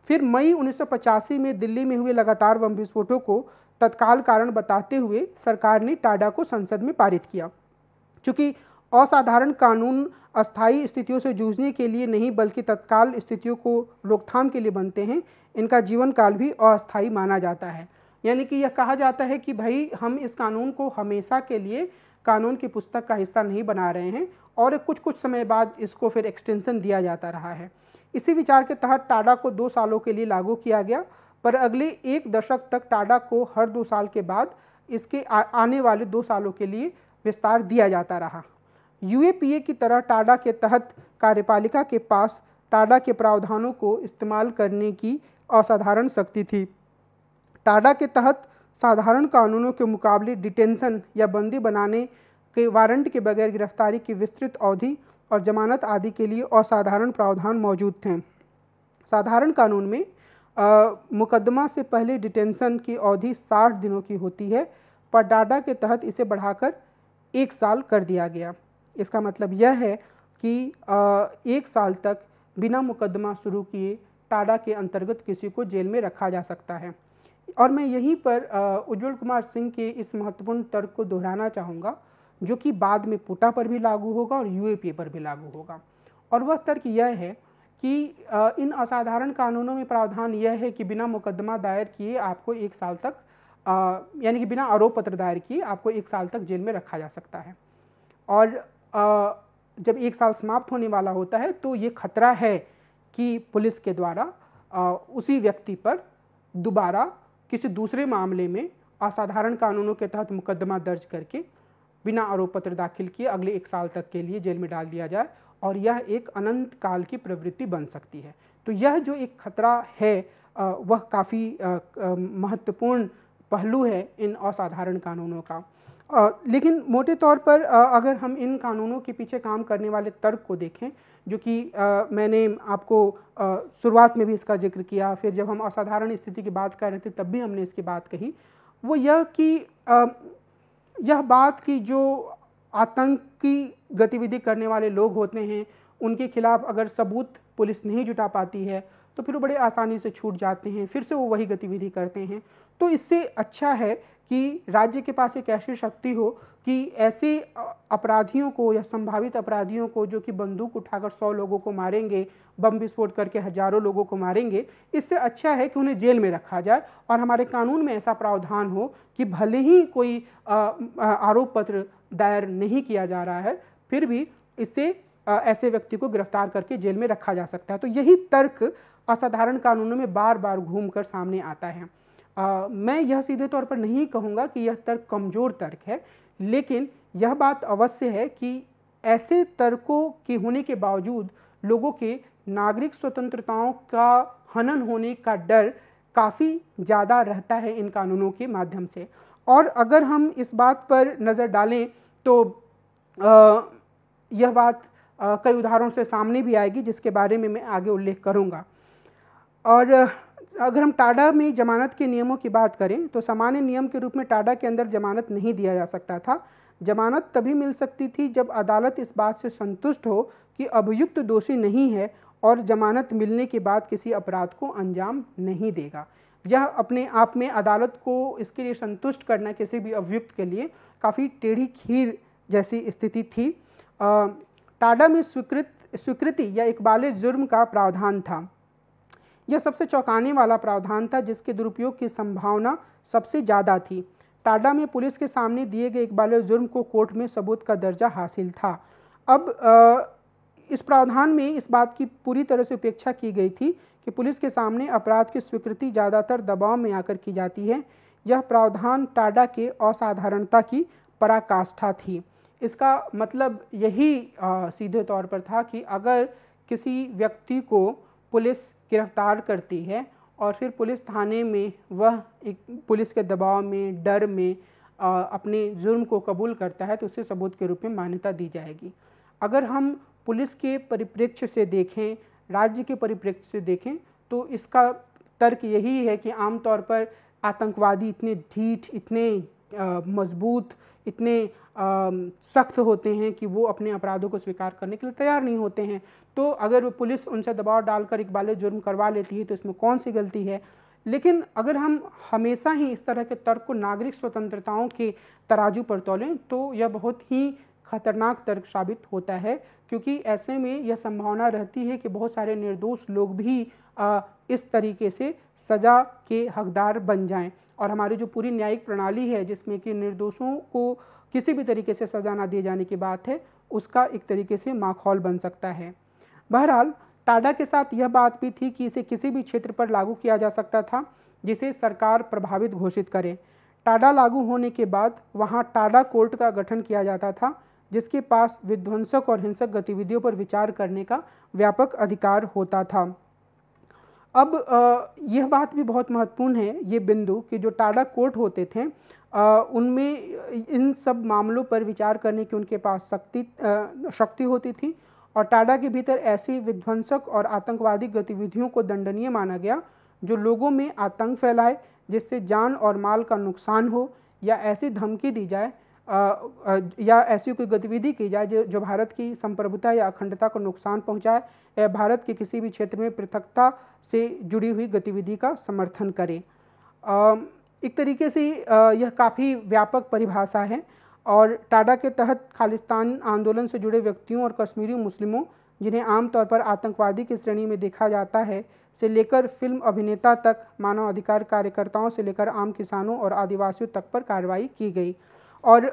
फिर मई 1985 में दिल्ली में हुए लगातार बम विस्फोटों को तत्काल कारण बताते हुए सरकार ने टाडा को संसद में पारित किया चूँकि असाधारण कानून अस्थायी स्थितियों से जूझने के लिए नहीं बल्कि तत्काल स्थितियों को रोकथाम के लिए बनते हैं इनका जीवन काल भी अस्थायी माना जाता है यानी कि यह कहा जाता है कि भाई हम इस कानून को हमेशा के लिए कानून की पुस्तक का हिस्सा नहीं बना रहे हैं और कुछ कुछ समय बाद इसको फिर एक्सटेंशन दिया जाता रहा है इसी विचार के तहत टाडा को दो सालों के लिए लागू किया गया पर अगले एक दशक तक टाडा को हर दो साल के बाद इसके आने वाले दो सालों के लिए विस्तार दिया जाता रहा यूएपीए की तरह टाडा के तहत कार्यपालिका के पास टाडा के प्रावधानों को इस्तेमाल करने की असाधारण शक्ति थी टाडा के तहत साधारण कानूनों के मुकाबले डिटेंशन या बंदी बनाने के वारंट के बगैर गिरफ्तारी की विस्तृत अवधि और जमानत आदि के लिए असाधारण प्रावधान मौजूद थे साधारण कानून में आ, मुकदमा से पहले डिटेंशन की अवधि 60 दिनों की होती है पर डाडा के तहत इसे बढ़ाकर एक साल कर दिया गया इसका मतलब यह है कि आ, एक साल तक बिना मुकदमा शुरू किए टाडा के अंतर्गत किसी को जेल में रखा जा सकता है और मैं यहीं पर उज्ज्वल कुमार सिंह के इस महत्वपूर्ण तर्क को दोहराना चाहूँगा जो कि बाद में पुटा पर भी लागू होगा और यू पर भी लागू होगा और वह तर्क यह है कि इन असाधारण कानूनों में प्रावधान यह है कि बिना मुकदमा दायर किए आपको एक साल तक यानी कि बिना आरोप पत्र दायर किए आपको एक साल तक जेल में रखा जा सकता है और जब एक साल समाप्त होने वाला होता है तो ये खतरा है कि पुलिस के द्वारा उसी व्यक्ति पर दोबारा किसी दूसरे मामले में असाधारण कानूनों के तहत मुकदमा दर्ज करके बिना आरोप पत्र दाखिल किए अगले एक साल तक के लिए जेल में डाल दिया जाए और यह एक अनंत काल की प्रवृत्ति बन सकती है तो यह जो एक खतरा है वह काफ़ी महत्वपूर्ण पहलू है इन असाधारण कानूनों का आ, लेकिन मोटे तौर पर आ, अगर हम इन कानूनों के पीछे काम करने वाले तर्क को देखें जो कि मैंने आपको शुरुआत में भी इसका जिक्र किया फिर जब हम असाधारण स्थिति की बात कर रहे थे तब भी हमने इसकी बात कही वो यह कि यह बात कि जो आतंक की गतिविधि करने वाले लोग होते हैं उनके खिलाफ अगर सबूत पुलिस नहीं जुटा पाती है तो फिर वो बड़े आसानी से छूट जाते हैं फिर से वो वही गतिविधि करते हैं तो इससे अच्छा है कि राज्य के पास एक ऐसी शक्ति हो कि ऐसे अपराधियों को या संभावित अपराधियों को जो कि बंदूक उठाकर सौ लोगों को मारेंगे बम विस्फोट करके हजारों लोगों को मारेंगे इससे अच्छा है कि उन्हें जेल में रखा जाए और हमारे कानून में ऐसा प्रावधान हो कि भले ही कोई आरोप पत्र दायर नहीं किया जा रहा है फिर भी इससे ऐसे व्यक्ति को गिरफ्तार करके जेल में रखा जा सकता है तो यही तर्क असाधारण कानूनों में बार बार घूम कर सामने आता है आ, मैं यह सीधे तौर पर नहीं कहूँगा कि यह तर्क कमज़ोर तर्क है लेकिन यह बात अवश्य है कि ऐसे तर्कों के होने के बावजूद लोगों के नागरिक स्वतंत्रताओं का हनन होने का डर काफ़ी ज़्यादा रहता है इन कानूनों के माध्यम से और अगर हम इस बात पर नज़र डालें तो आ, यह बात कई उदाहरणों से सामने भी आएगी जिसके बारे में मैं आगे उल्लेख करूँगा और अगर हम टाडा में जमानत के नियमों की बात करें तो सामान्य नियम के रूप में टाडा के अंदर जमानत नहीं दिया जा सकता था जमानत तभी मिल सकती थी जब अदालत इस बात से संतुष्ट हो कि अभियुक्त दोषी नहीं है और जमानत मिलने के बाद किसी अपराध को अंजाम नहीं देगा यह अपने आप में अदालत को इसके लिए संतुष्ट करना किसी भी अभियुक्त के लिए काफ़ी टेढ़ी खीर जैसी स्थिति थी टाडा में स्वीकृत स्वीकृति या इकबाल जुर्म का प्रावधान था यह सबसे चौंकाने वाला प्रावधान था जिसके दुरुपयोग की संभावना सबसे ज़्यादा थी टाडा में पुलिस के सामने दिए गए इकबाल जुर्म को कोर्ट में सबूत का दर्जा हासिल था अब आ, इस प्रावधान में इस बात की पूरी तरह से उपेक्षा की गई थी कि पुलिस के सामने अपराध की स्वीकृति ज़्यादातर दबाव में आकर की जाती है यह प्रावधान टाडा के असाधारणता की पराकाष्ठा थी इसका मतलब यही आ, सीधे तौर पर था कि अगर किसी व्यक्ति को पुलिस गिरफ़्तार करती है और फिर पुलिस थाने में वह एक पुलिस के दबाव में डर में आ, अपने जुर्म को कबूल करता है तो उसे सबूत के रूप में मान्यता दी जाएगी अगर हम पुलिस के परिप्रेक्ष्य से देखें राज्य के परिप्रेक्ष्य से देखें तो इसका तर्क यही है कि आमतौर पर आतंकवादी इतने ढीठ इतने मज़बूत इतने सख्त होते हैं कि वो अपने अपराधों को स्वीकार करने के लिए तैयार नहीं होते हैं तो अगर वो पुलिस उनसे दबाव डालकर एक बाल जुर्म करवा लेती है तो इसमें कौन सी गलती है लेकिन अगर हम हमेशा ही इस तरह के तर्क को नागरिक स्वतंत्रताओं के तराजू पर तोलें तो यह बहुत ही खतरनाक तर्क साबित होता है क्योंकि ऐसे में यह संभावना रहती है कि बहुत सारे निर्दोष लोग भी इस तरीके से सज़ा के हकदार बन जाएं और हमारी जो पूरी न्यायिक प्रणाली है जिसमें कि निर्दोषों को किसी भी तरीके से सज़ा ना दिए जाने की बात है उसका एक तरीके से माखौल बन सकता है बहरहाल टाडा के साथ यह बात भी थी कि इसे किसी भी क्षेत्र पर लागू किया जा सकता था जिसे सरकार प्रभावित घोषित करे टाडा लागू होने के बाद वहाँ टाडा कोर्ट का गठन किया जाता था जिसके पास विध्वंसक और हिंसक गतिविधियों पर विचार करने का व्यापक अधिकार होता था अब यह बात भी बहुत महत्वपूर्ण है ये बिंदु कि जो टाडा कोर्ट होते थे उनमें इन सब मामलों पर विचार करने की उनके पास शक्ति शक्ति होती थी और टाडा के भीतर ऐसी विध्वंसक और आतंकवादी गतिविधियों को दंडनीय माना गया जो लोगों में आतंक फैलाए जिससे जान और माल का नुकसान हो या ऐसी धमकी दी जाए या ऐसी कोई गतिविधि की जाए जो जो भारत की संप्रभुता या अखंडता को नुकसान पहुंचाए या भारत के किसी भी क्षेत्र में पृथकता से जुड़ी हुई गतिविधि का समर्थन करे एक तरीके से यह काफ़ी व्यापक परिभाषा है और टाडा के तहत खालिस्तान आंदोलन से जुड़े व्यक्तियों और कश्मीरी मुस्लिमों जिन्हें आमतौर पर आतंकवादी की श्रेणी में देखा जाता है से लेकर फिल्म अभिनेता तक मानव अधिकार कार्यकर्ताओं से लेकर आम किसानों और आदिवासियों तक पर कार्रवाई की गई और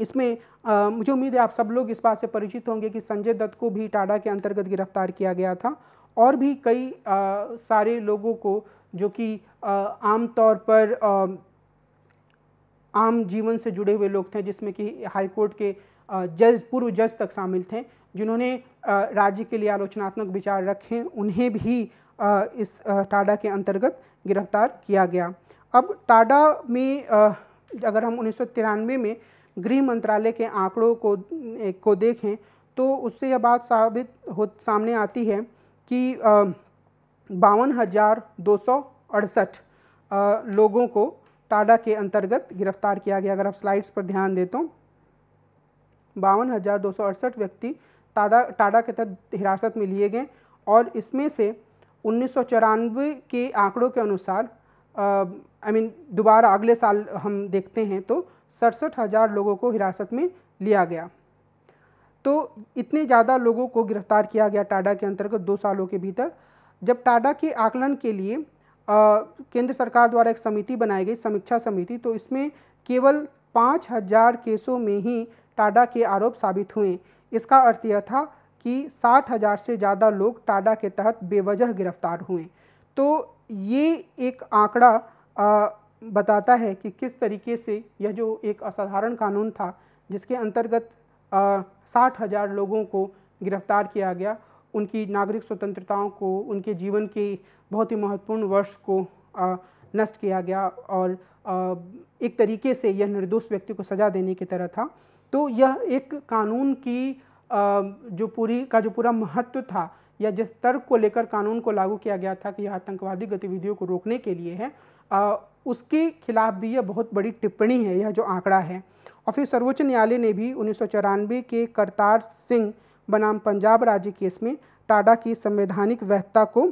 इसमें मुझे उम्मीद है आप सब लोग इस बात से परिचित होंगे कि संजय दत्त को भी टाडा के अंतर्गत गिरफ्तार किया गया था और भी कई सारे लोगों को जो कि आम तौर पर आम जीवन से जुड़े हुए लोग थे जिसमें कि हाईकोर्ट के जज पूर्व जज तक शामिल थे जिन्होंने राज्य के लिए आलोचनात्मक विचार रखे उन्हें भी इस टाडा के अंतर्गत गिरफ्तार किया गया अब टाडा में अगर हम उन्नीस में गृह मंत्रालय के आंकड़ों को को देखें तो उससे यह बात साबित हो सामने आती है कि बावन हज़ार दो सौ अड़सठ लोगों को टाडा के अंतर्गत गिरफ्तार किया गया अगर आप स्लाइड्स पर ध्यान दें तो बावन हज़ार दो सौ अड़सठ व्यक्ति टाडा टाडा के तहत हिरासत में लिए गए और इसमें से उन्नीस के आंकड़ों के अनुसार आई मीन दोबारा अगले साल हम देखते हैं तो सड़सठ हज़ार लोगों को हिरासत में लिया गया तो इतने ज़्यादा लोगों को गिरफ्तार किया गया टाडा के अंतर्गत दो सालों के भीतर जब टाडा के आकलन के लिए आ, केंद्र सरकार द्वारा एक समिति बनाई गई समीक्षा समिति तो इसमें केवल पाँच हजार केसों में ही टाडा के आरोप साबित हुए इसका अर्थ यह था कि साठ हजार से ज़्यादा लोग टाडा के तहत बेवजह गिरफ्तार हुए तो ये एक आंकड़ा बताता है कि किस तरीके से यह जो एक असाधारण कानून था जिसके अंतर्गत साठ हज़ार लोगों को गिरफ्तार किया गया उनकी नागरिक स्वतंत्रताओं को उनके जीवन के बहुत ही महत्वपूर्ण वर्ष को नष्ट किया गया और आ, एक तरीके से यह निर्दोष व्यक्ति को सज़ा देने की तरह था तो यह एक कानून की आ, जो पूरी का जो पूरा महत्व था या जिस तर्क को लेकर कानून को लागू किया गया था कि यह आतंकवादी गतिविधियों को रोकने के लिए है आ, उसके खिलाफ भी यह बहुत बड़ी टिप्पणी है यह जो आंकड़ा है और फिर सर्वोच्च न्यायालय ने भी उन्नीस के करतार सिंह बनाम पंजाब राज्य केस में टाडा की संवैधानिक वैधता को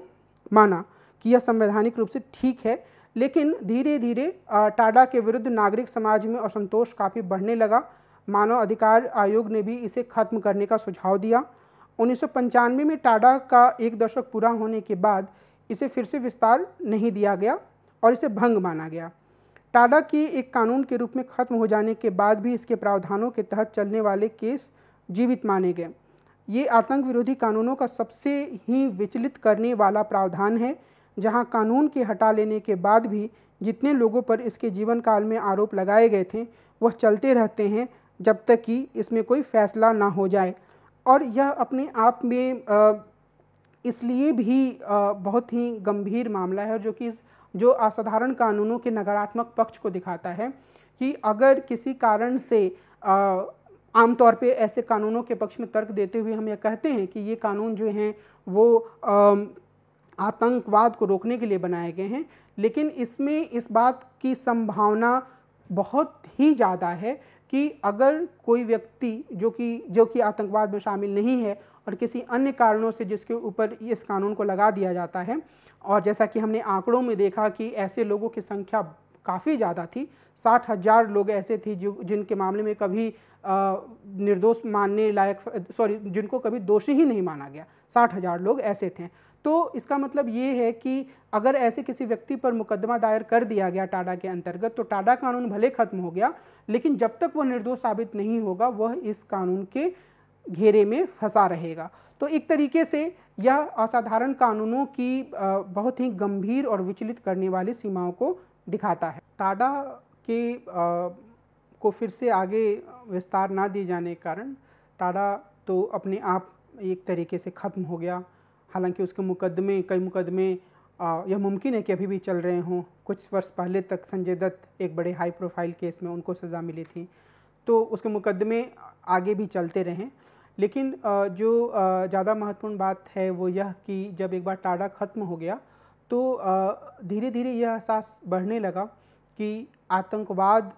माना कि यह संवैधानिक रूप से ठीक है लेकिन धीरे धीरे टाडा के विरुद्ध नागरिक समाज में असंतोष काफ़ी बढ़ने लगा मानव अधिकार आयोग ने भी इसे खत्म करने का सुझाव दिया उन्नीस में टाडा का एक दशक पूरा होने के बाद इसे फिर से विस्तार नहीं दिया गया और इसे भंग माना गया टाडा की एक कानून के रूप में खत्म हो जाने के बाद भी इसके प्रावधानों के तहत चलने वाले केस जीवित माने गए ये आतंक विरोधी कानूनों का सबसे ही विचलित करने वाला प्रावधान है जहां कानून के हटा लेने के बाद भी जितने लोगों पर इसके जीवन काल में आरोप लगाए गए थे वह चलते रहते हैं जब तक कि इसमें कोई फैसला ना हो जाए और यह अपने आप में इसलिए भी बहुत ही गंभीर मामला है जो कि इस जो असाधारण कानूनों के नकारात्मक पक्ष को दिखाता है कि अगर किसी कारण से आमतौर पे ऐसे कानूनों के पक्ष में तर्क देते हुए हम यह कहते हैं कि ये कानून जो हैं वो आतंकवाद को रोकने के लिए बनाए गए हैं लेकिन इसमें इस बात की संभावना बहुत ही ज़्यादा है कि अगर कोई व्यक्ति जो कि जो कि आतंकवाद में शामिल नहीं है और किसी अन्य कारणों से जिसके ऊपर इस कानून को लगा दिया जाता है और जैसा कि हमने आंकड़ों में देखा कि ऐसे लोगों की संख्या काफ़ी ज़्यादा थी साठ हज़ार लोग ऐसे थे जो जिनके मामले में कभी आ, निर्दोष मानने लायक सॉरी जिनको कभी दोषी ही नहीं माना गया साठ हज़ार लोग ऐसे थे तो इसका मतलब ये है कि अगर ऐसे किसी व्यक्ति पर मुकदमा दायर कर दिया गया टाडा के अंतर्गत तो टाडा कानून भले खत्म हो गया लेकिन जब तक वह निर्दोष साबित नहीं होगा वह इस कानून के घेरे में फंसा रहेगा तो एक तरीके से यह असाधारण कानूनों की बहुत ही गंभीर और विचलित करने वाली सीमाओं को दिखाता है टाडा के को फिर से आगे विस्तार ना दिए जाने के कारण टाडा तो अपने आप एक तरीके से ख़त्म हो गया हालांकि उसके मुकदमे कई मुकदमे यह मुमकिन है कि अभी भी चल रहे हों कुछ वर्ष पहले तक संजय दत्त एक बड़े हाई प्रोफाइल केस में उनको सज़ा मिली थी तो उसके मुकदमे आगे भी चलते रहें लेकिन जो ज़्यादा महत्वपूर्ण बात है वो यह कि जब एक बार टाडा ख़त्म हो गया तो धीरे धीरे यह एहसास बढ़ने लगा कि आतंकवाद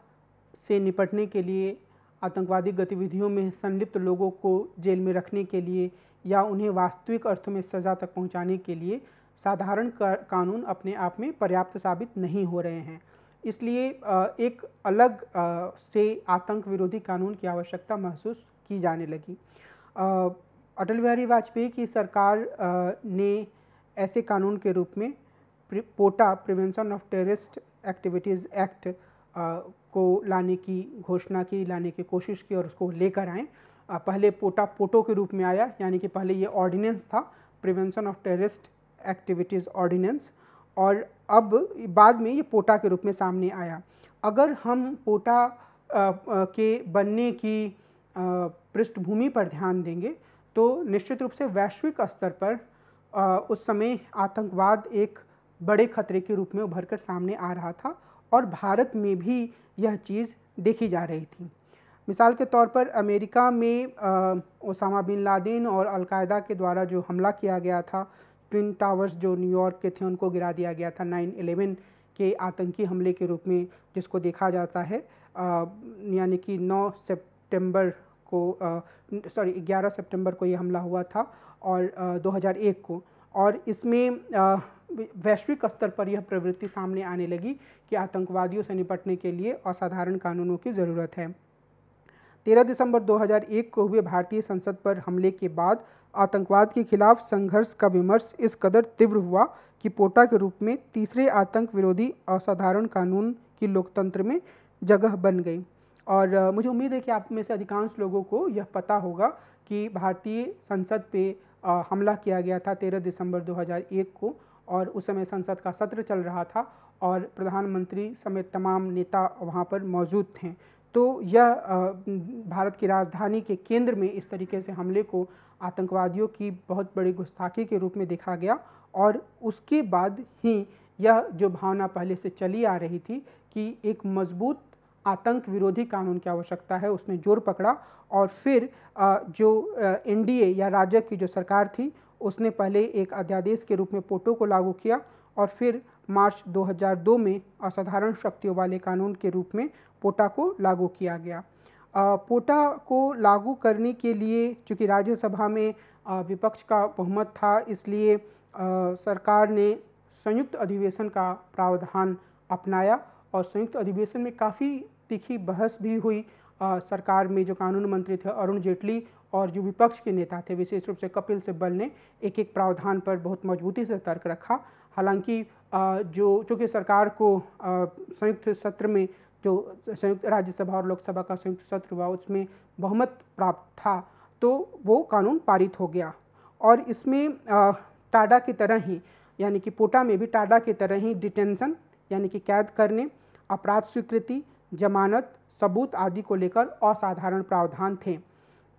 से निपटने के लिए आतंकवादी गतिविधियों में संलिप्त लोगों को जेल में रखने के लिए या उन्हें वास्तविक अर्थों में सज़ा तक पहुंचाने के लिए साधारण कानून अपने आप में पर्याप्त साबित नहीं हो रहे हैं इसलिए एक अलग से आतंक विरोधी कानून की आवश्यकता महसूस की जाने लगी अटल बिहारी वाजपेयी की सरकार ने ऐसे कानून के रूप में POTA prevention of terrorist activities act को लाने की घोषणा की लाने की कोशिश की और उसको लेकर आएँ पहले पोटा पोटो के रूप में आया यानी कि पहले ये ऑर्डिनेंस था prevention of terrorist activities ordinance और अब बाद में ये पोटा के रूप में सामने आया अगर हम पोटा के बनने की पृष्ठभूमि पर ध्यान देंगे तो निश्चित रूप से वैश्विक स्तर पर उस समय आतंकवाद एक बड़े खतरे के रूप में उभर कर सामने आ रहा था और भारत में भी यह चीज़ देखी जा रही थी मिसाल के तौर पर अमेरिका में ओसामा बिन लादेन और अलकायदा के द्वारा जो हमला किया गया था ट्विन टावर्स जो न्यूयॉर्क के थे उनको गिरा दिया गया था नाइन एलेवन के आतंकी हमले के रूप में जिसको देखा जाता है यानी कि नौ सेप्टेम्बर को सॉरी ग्यारह सेप्टेम्बर को ये हमला हुआ था और हज़ार एक को और इसमें वैश्विक स्तर पर यह प्रवृत्ति सामने आने लगी कि आतंकवादियों से निपटने के लिए असाधारण कानूनों की ज़रूरत है तेरह दिसंबर 2001 को हुए भारतीय संसद पर हमले के बाद आतंकवाद के खिलाफ संघर्ष का विमर्श इस कदर तीव्र हुआ कि पोटा के रूप में तीसरे आतंक विरोधी असाधारण कानून की लोकतंत्र में जगह बन गई और मुझे उम्मीद है कि आप में से अधिकांश लोगों को यह पता होगा कि भारतीय संसद पे हमला किया गया था 13 दिसंबर 2001 को और उस समय संसद का सत्र चल रहा था और प्रधानमंत्री समेत तमाम नेता वहाँ पर मौजूद थे तो यह भारत की राजधानी के केंद्र में इस तरीके से हमले को आतंकवादियों की बहुत बड़ी गुस्ताखी के रूप में देखा गया और उसके बाद ही यह जो भावना पहले से चली आ रही थी कि एक मजबूत आतंक विरोधी कानून की आवश्यकता है उसने जोर पकड़ा और फिर जो एनडीए या राज्य की जो सरकार थी उसने पहले एक अध्यादेश के रूप में पोटो को लागू किया और फिर मार्च 2002 में असाधारण शक्तियों वाले कानून के रूप में पोटा को लागू किया गया पोटा को लागू करने के लिए चूँकि राज्यसभा में विपक्ष का बहुमत था इसलिए सरकार ने संयुक्त अधिवेशन का प्रावधान अपनाया और संयुक्त अधिवेशन में काफ़ी तीखी बहस भी हुई आ, सरकार में जो कानून मंत्री थे अरुण जेटली और जो विपक्ष के नेता थे विशेष रूप से कपिल सिब्बल ने एक एक प्रावधान पर बहुत मजबूती से तर्क रखा हालांकि जो चूँकि सरकार को संयुक्त सत्र में जो संयुक्त राज्यसभा और लोकसभा का संयुक्त सत्र हुआ उसमें बहुमत प्राप्त था तो वो कानून पारित हो गया और इसमें टाडा की तरह ही यानी कि पोटा में भी टाडा की तरह ही डिटेंशन यानी कि कैद करने अपराध स्वीकृति जमानत सबूत आदि को लेकर असाधारण प्रावधान थे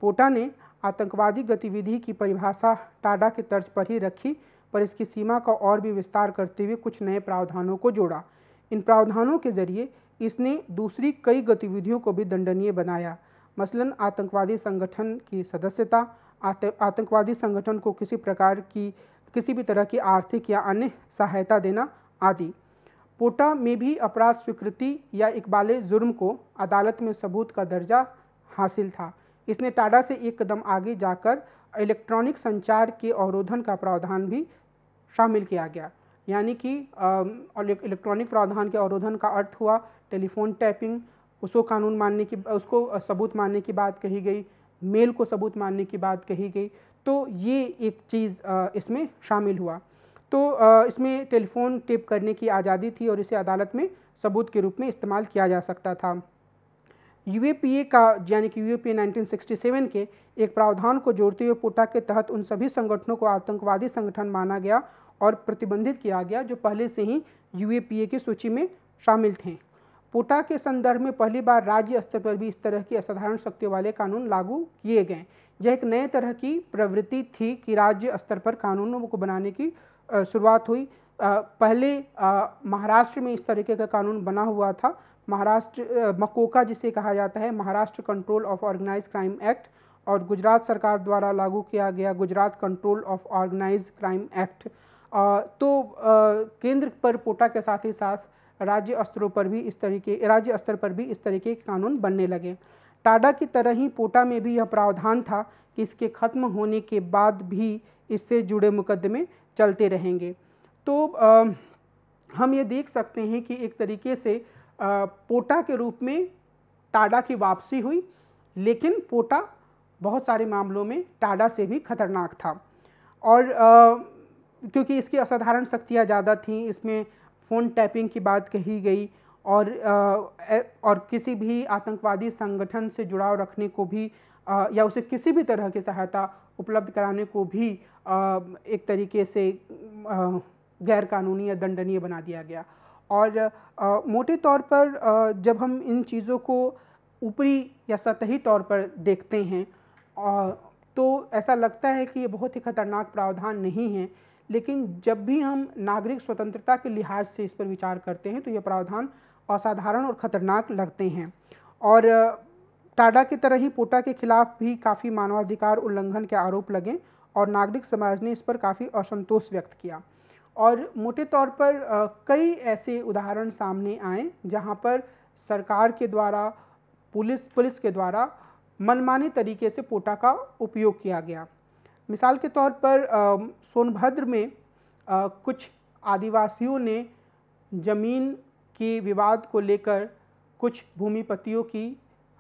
पोटा ने आतंकवादी गतिविधि की परिभाषा टाडा के तर्ज पर ही रखी पर इसकी सीमा का और भी विस्तार करते हुए कुछ नए प्रावधानों को जोड़ा इन प्रावधानों के जरिए इसने दूसरी कई गतिविधियों को भी दंडनीय बनाया मसलन आतंकवादी संगठन की सदस्यता आतंकवादी संगठन को किसी प्रकार की किसी भी तरह की आर्थिक या अन्य सहायता देना आदि पोटा में भी अपराध स्वीकृति या इकबाल जुर्म को अदालत में सबूत का दर्जा हासिल था इसने टाडा से एक कदम आगे जाकर इलेक्ट्रॉनिक संचार के अवरोधन का प्रावधान भी शामिल किया गया यानी कि इलेक्ट्रॉनिक प्रावधान के अवरोधन का अर्थ हुआ टेलीफोन टैपिंग उसको कानून मानने की उसको सबूत मानने की बात कही गई मेल को सबूत मानने की बात कही गई तो ये एक चीज़ इसमें शामिल हुआ तो इसमें टेलीफोन टेप करने की आज़ादी थी और इसे अदालत में सबूत के रूप में इस्तेमाल किया जा सकता था यू का यानी कि यू 1967 के एक प्रावधान को जोड़ते हुए पोटा के तहत उन सभी संगठनों को आतंकवादी संगठन माना गया और प्रतिबंधित किया गया जो पहले से ही यू की सूची में शामिल थे पोटा के संदर्भ में पहली बार राज्य स्तर पर भी इस तरह की असाधारण शक्ति वाले कानून लागू किए गए यह एक नए तरह की प्रवृत्ति थी कि राज्य स्तर पर कानूनों को बनाने की शुरुआत हुई पहले महाराष्ट्र में इस तरीके का कानून बना हुआ था महाराष्ट्र मकोका जिसे कहा जाता है Maharashtra control of organise crime act और गुजरात सरकार द्वारा लागू किया गया Gujarat control of organise crime act तो केंद्र पर पोटा के साथ ही साथ राज्य स्तरों पर भी इस तरीके राज्य स्तर पर भी इस तरीके के कानून बनने लगे टाडा की तरह ही पोटा में भी यह प्रावधान था कि इसके खत्म होने के बाद भी इससे जुड़े मुकदमे चलते रहेंगे तो आ, हम ये देख सकते हैं कि एक तरीके से आ, पोटा के रूप में टाडा की वापसी हुई लेकिन पोटा बहुत सारे मामलों में टाडा से भी खतरनाक था और आ, क्योंकि इसकी असाधारण शक्तियाँ ज़्यादा थीं इसमें फ़ोन टैपिंग की बात कही गई और आ, और किसी भी आतंकवादी संगठन से जुड़ाव रखने को भी आ, या उसे किसी भी तरह की सहायता उपलब्ध कराने को भी आ, एक तरीके से गैरकानूनी या दंडनीय बना दिया गया और आ, मोटे तौर पर आ, जब हम इन चीज़ों को ऊपरी या सतही तौर पर देखते हैं आ, तो ऐसा लगता है कि ये बहुत ही खतरनाक प्रावधान नहीं है लेकिन जब भी हम नागरिक स्वतंत्रता के लिहाज से इस पर विचार करते हैं तो ये प्रावधान असाधारण और ख़तरनाक लगते हैं और टाडा की तरह ही पोटा के खिलाफ भी काफ़ी मानवाधिकार उल्लंघन के आरोप लगे और नागरिक समाज ने इस पर काफ़ी असंतोष व्यक्त किया और मोटे तौर पर कई ऐसे उदाहरण सामने आए जहाँ पर सरकार के द्वारा पुलिस पुलिस के द्वारा मनमाने तरीके से पोटा का उपयोग किया गया मिसाल के तौर पर सोनभद्र में कुछ आदिवासियों ने ज़मीन के विवाद को लेकर कुछ भूमिपतियों की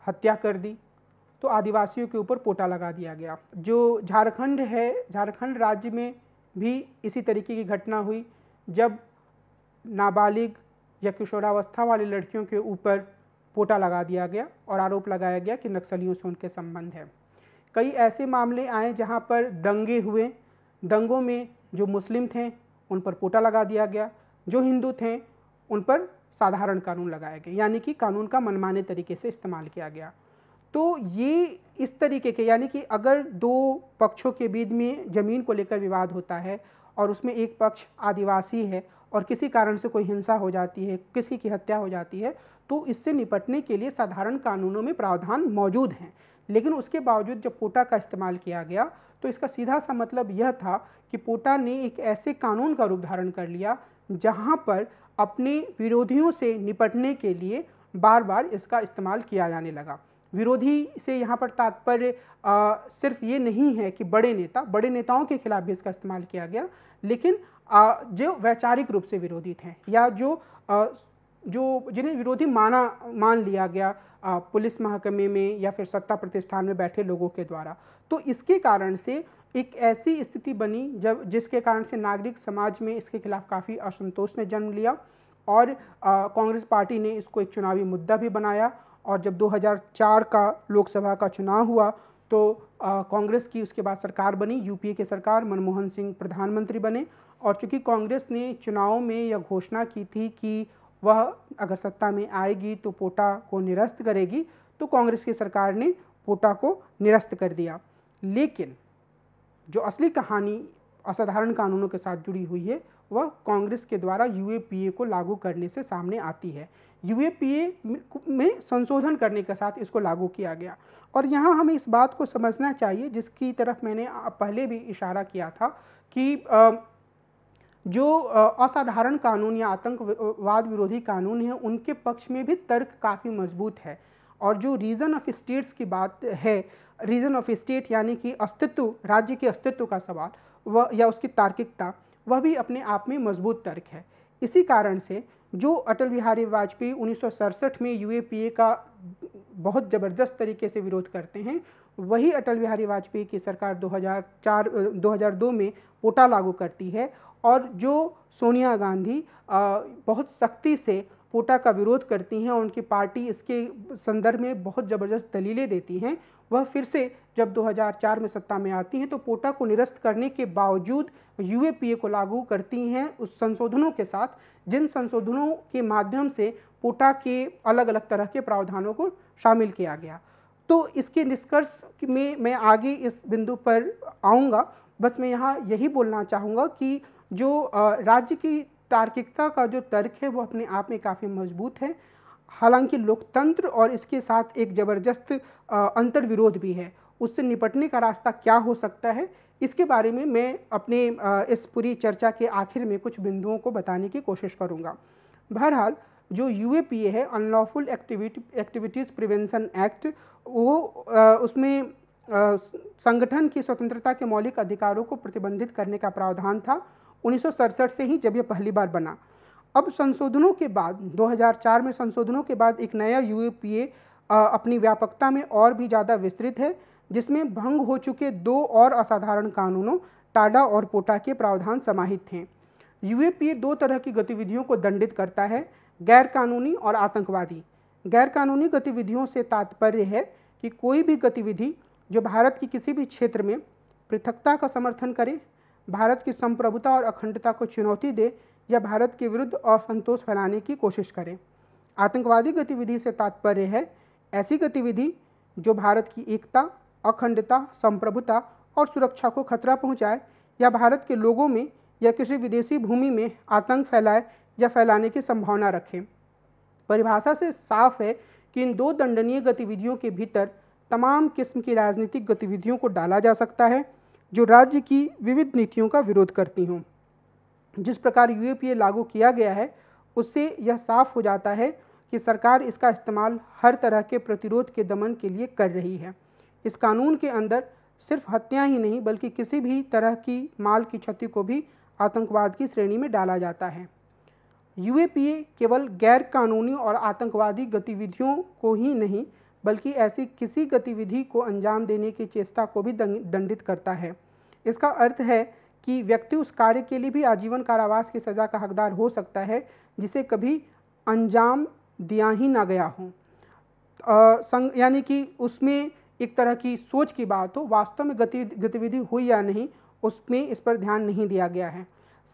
हत्या कर दी तो आदिवासियों के ऊपर पोटा लगा दिया गया जो झारखंड है झारखंड राज्य में भी इसी तरीके की घटना हुई जब नाबालिग या किशोरावस्था वाली लड़कियों के ऊपर पोटा लगा दिया गया और आरोप लगाया गया कि नक्सलियों से उनके संबंध है कई ऐसे मामले आए जहां पर दंगे हुए दंगों में जो मुस्लिम थे उन पर कोटा लगा दिया गया जो हिंदू थे उन पर साधारण कानून लगाया गया यानी कि कानून का मनमाने तरीके से इस्तेमाल किया गया तो ये इस तरीके के यानी कि अगर दो पक्षों के बीच में ज़मीन को लेकर विवाद होता है और उसमें एक पक्ष आदिवासी है और किसी कारण से कोई हिंसा हो जाती है किसी की हत्या हो जाती है तो इससे निपटने के लिए साधारण कानूनों में प्रावधान मौजूद हैं लेकिन उसके बावजूद जब पोटा का इस्तेमाल किया गया तो इसका सीधा सा मतलब यह था कि पोटा ने एक ऐसे कानून का रूप धारण कर लिया जहाँ पर अपने विरोधियों से निपटने के लिए बार बार इसका इस्तेमाल किया जाने लगा विरोधी से यहाँ पर तात्पर्य सिर्फ ये नहीं है कि बड़े नेता बड़े नेताओं के खिलाफ भी इसका इस्तेमाल किया गया लेकिन आ, जो वैचारिक रूप से विरोधी थे या जो आ, जो जिन्हें विरोधी माना मान लिया गया पुलिस महकमे में या फिर सत्ता प्रतिष्ठान में बैठे लोगों के द्वारा तो इसके कारण से एक ऐसी स्थिति बनी जब जिसके कारण से नागरिक समाज में इसके खिलाफ काफ़ी असंतोष ने जन्म लिया और कांग्रेस पार्टी ने इसको एक चुनावी मुद्दा भी बनाया और जब 2004 का लोकसभा का चुनाव हुआ तो कांग्रेस की उसके बाद सरकार बनी यूपीए की सरकार मनमोहन सिंह प्रधानमंत्री बने और चूँकि कांग्रेस ने चुनाव में यह घोषणा की थी कि वह अगर सत्ता में आएगी तो पोटा को निरस्त करेगी तो कांग्रेस की सरकार ने पोटा को निरस्त कर दिया लेकिन जो असली कहानी असाधारण कानूनों के साथ जुड़ी हुई है वह कांग्रेस के द्वारा यू को लागू करने से सामने आती है यू में संशोधन करने के साथ इसको लागू किया गया और यहाँ हमें इस बात को समझना चाहिए जिसकी तरफ मैंने पहले भी इशारा किया था कि जो असाधारण कानून या आतंकवाद विरोधी कानून हैं उनके पक्ष में भी तर्क काफ़ी मजबूत है और जो रीज़न ऑफ स्टेट्स की बात है रीज़न ऑफ स्टेट यानी कि अस्तित्व राज्य के अस्तित्व का सवाल वह या उसकी तार्किकता वह भी अपने आप में मजबूत तर्क है इसी कारण से जो अटल बिहारी वाजपेयी उन्नीस में यूएपीए का बहुत ज़बरदस्त तरीके से विरोध करते हैं वही अटल बिहारी वाजपेयी की सरकार 2004 2002 में कोटा लागू करती है और जो सोनिया गांधी बहुत सख्ती से कोटा का विरोध करती हैं और उनकी पार्टी इसके संदर्भ में बहुत ज़बरदस्त दलीलें देती हैं वह फिर से जब 2004 में सत्ता में आती हैं तो कोटा को निरस्त करने के बावजूद यू को लागू करती हैं उस संशोधनों के साथ जिन संशोधनों के माध्यम से कोटा के अलग अलग तरह के प्रावधानों को शामिल किया गया तो इसके निष्कर्ष में मैं आगे इस बिंदु पर आऊँगा बस मैं यहाँ यही बोलना चाहूँगा कि जो राज्य की तार्किकता का जो तर्क है वो अपने आप में काफ़ी मजबूत है हालांकि लोकतंत्र और इसके साथ एक ज़बरदस्त अंतर्विरोध भी है उससे निपटने का रास्ता क्या हो सकता है इसके बारे में मैं अपने इस पूरी चर्चा के आखिर में कुछ बिंदुओं को बताने की कोशिश करूँगा बहरहाल जो यू है unlawful activity activities prevention act वो आ, उसमें आ, संगठन की स्वतंत्रता के मौलिक अधिकारों को प्रतिबंधित करने का प्रावधान था उन्नीस से ही जब यह पहली बार बना अब संशोधनों के बाद 2004 में संशोधनों के बाद एक नया यू अपनी व्यापकता में और भी ज़्यादा विस्तृत है जिसमें भंग हो चुके दो और असाधारण कानूनों टाडा और पोटा के प्रावधान समाहित थे यू दो तरह की गतिविधियों को दंडित करता है गैरकानूनी और आतंकवादी गैरकानूनी गतिविधियों से तात्पर्य है कि कोई भी गतिविधि जो भारत की किसी भी क्षेत्र में पृथकता का समर्थन करे भारत की संप्रभुता और अखंडता को चुनौती दे या भारत के विरुद्ध असंतोष फैलाने की कोशिश करें आतंकवादी गतिविधि से तात्पर्य है ऐसी गतिविधि जो भारत की एकता अखंडता संप्रभुता और सुरक्षा को खतरा पहुंचाए या भारत के लोगों में या किसी विदेशी भूमि में आतंक फैलाए या फैलाने की संभावना रखें परिभाषा से साफ है कि इन दो दंडनीय गतिविधियों के भीतर तमाम किस्म की राजनीतिक गतिविधियों को डाला जा सकता है जो राज्य की विविध नीतियों का विरोध करती हों जिस प्रकार यूएपीए लागू किया गया है उससे यह साफ हो जाता है कि सरकार इसका इस्तेमाल हर तरह के प्रतिरोध के दमन के लिए कर रही है इस कानून के अंदर सिर्फ हत्या ही नहीं बल्कि किसी भी तरह की माल की क्षति को भी आतंकवाद की श्रेणी में डाला जाता है यूएपीए केवल गैर कानूनी और आतंकवादी गतिविधियों को ही नहीं बल्कि ऐसी किसी गतिविधि को अंजाम देने की चेष्टा को भी दंडित करता है इसका अर्थ है कि व्यक्ति उस कार्य के लिए भी आजीवन कारावास की सज़ा का हकदार हो सकता है जिसे कभी अंजाम दिया ही ना गया हो संग यानी कि उसमें एक तरह की सोच की बात हो वास्तव में गति गतिविधि हुई या नहीं उसमें इस पर ध्यान नहीं दिया गया है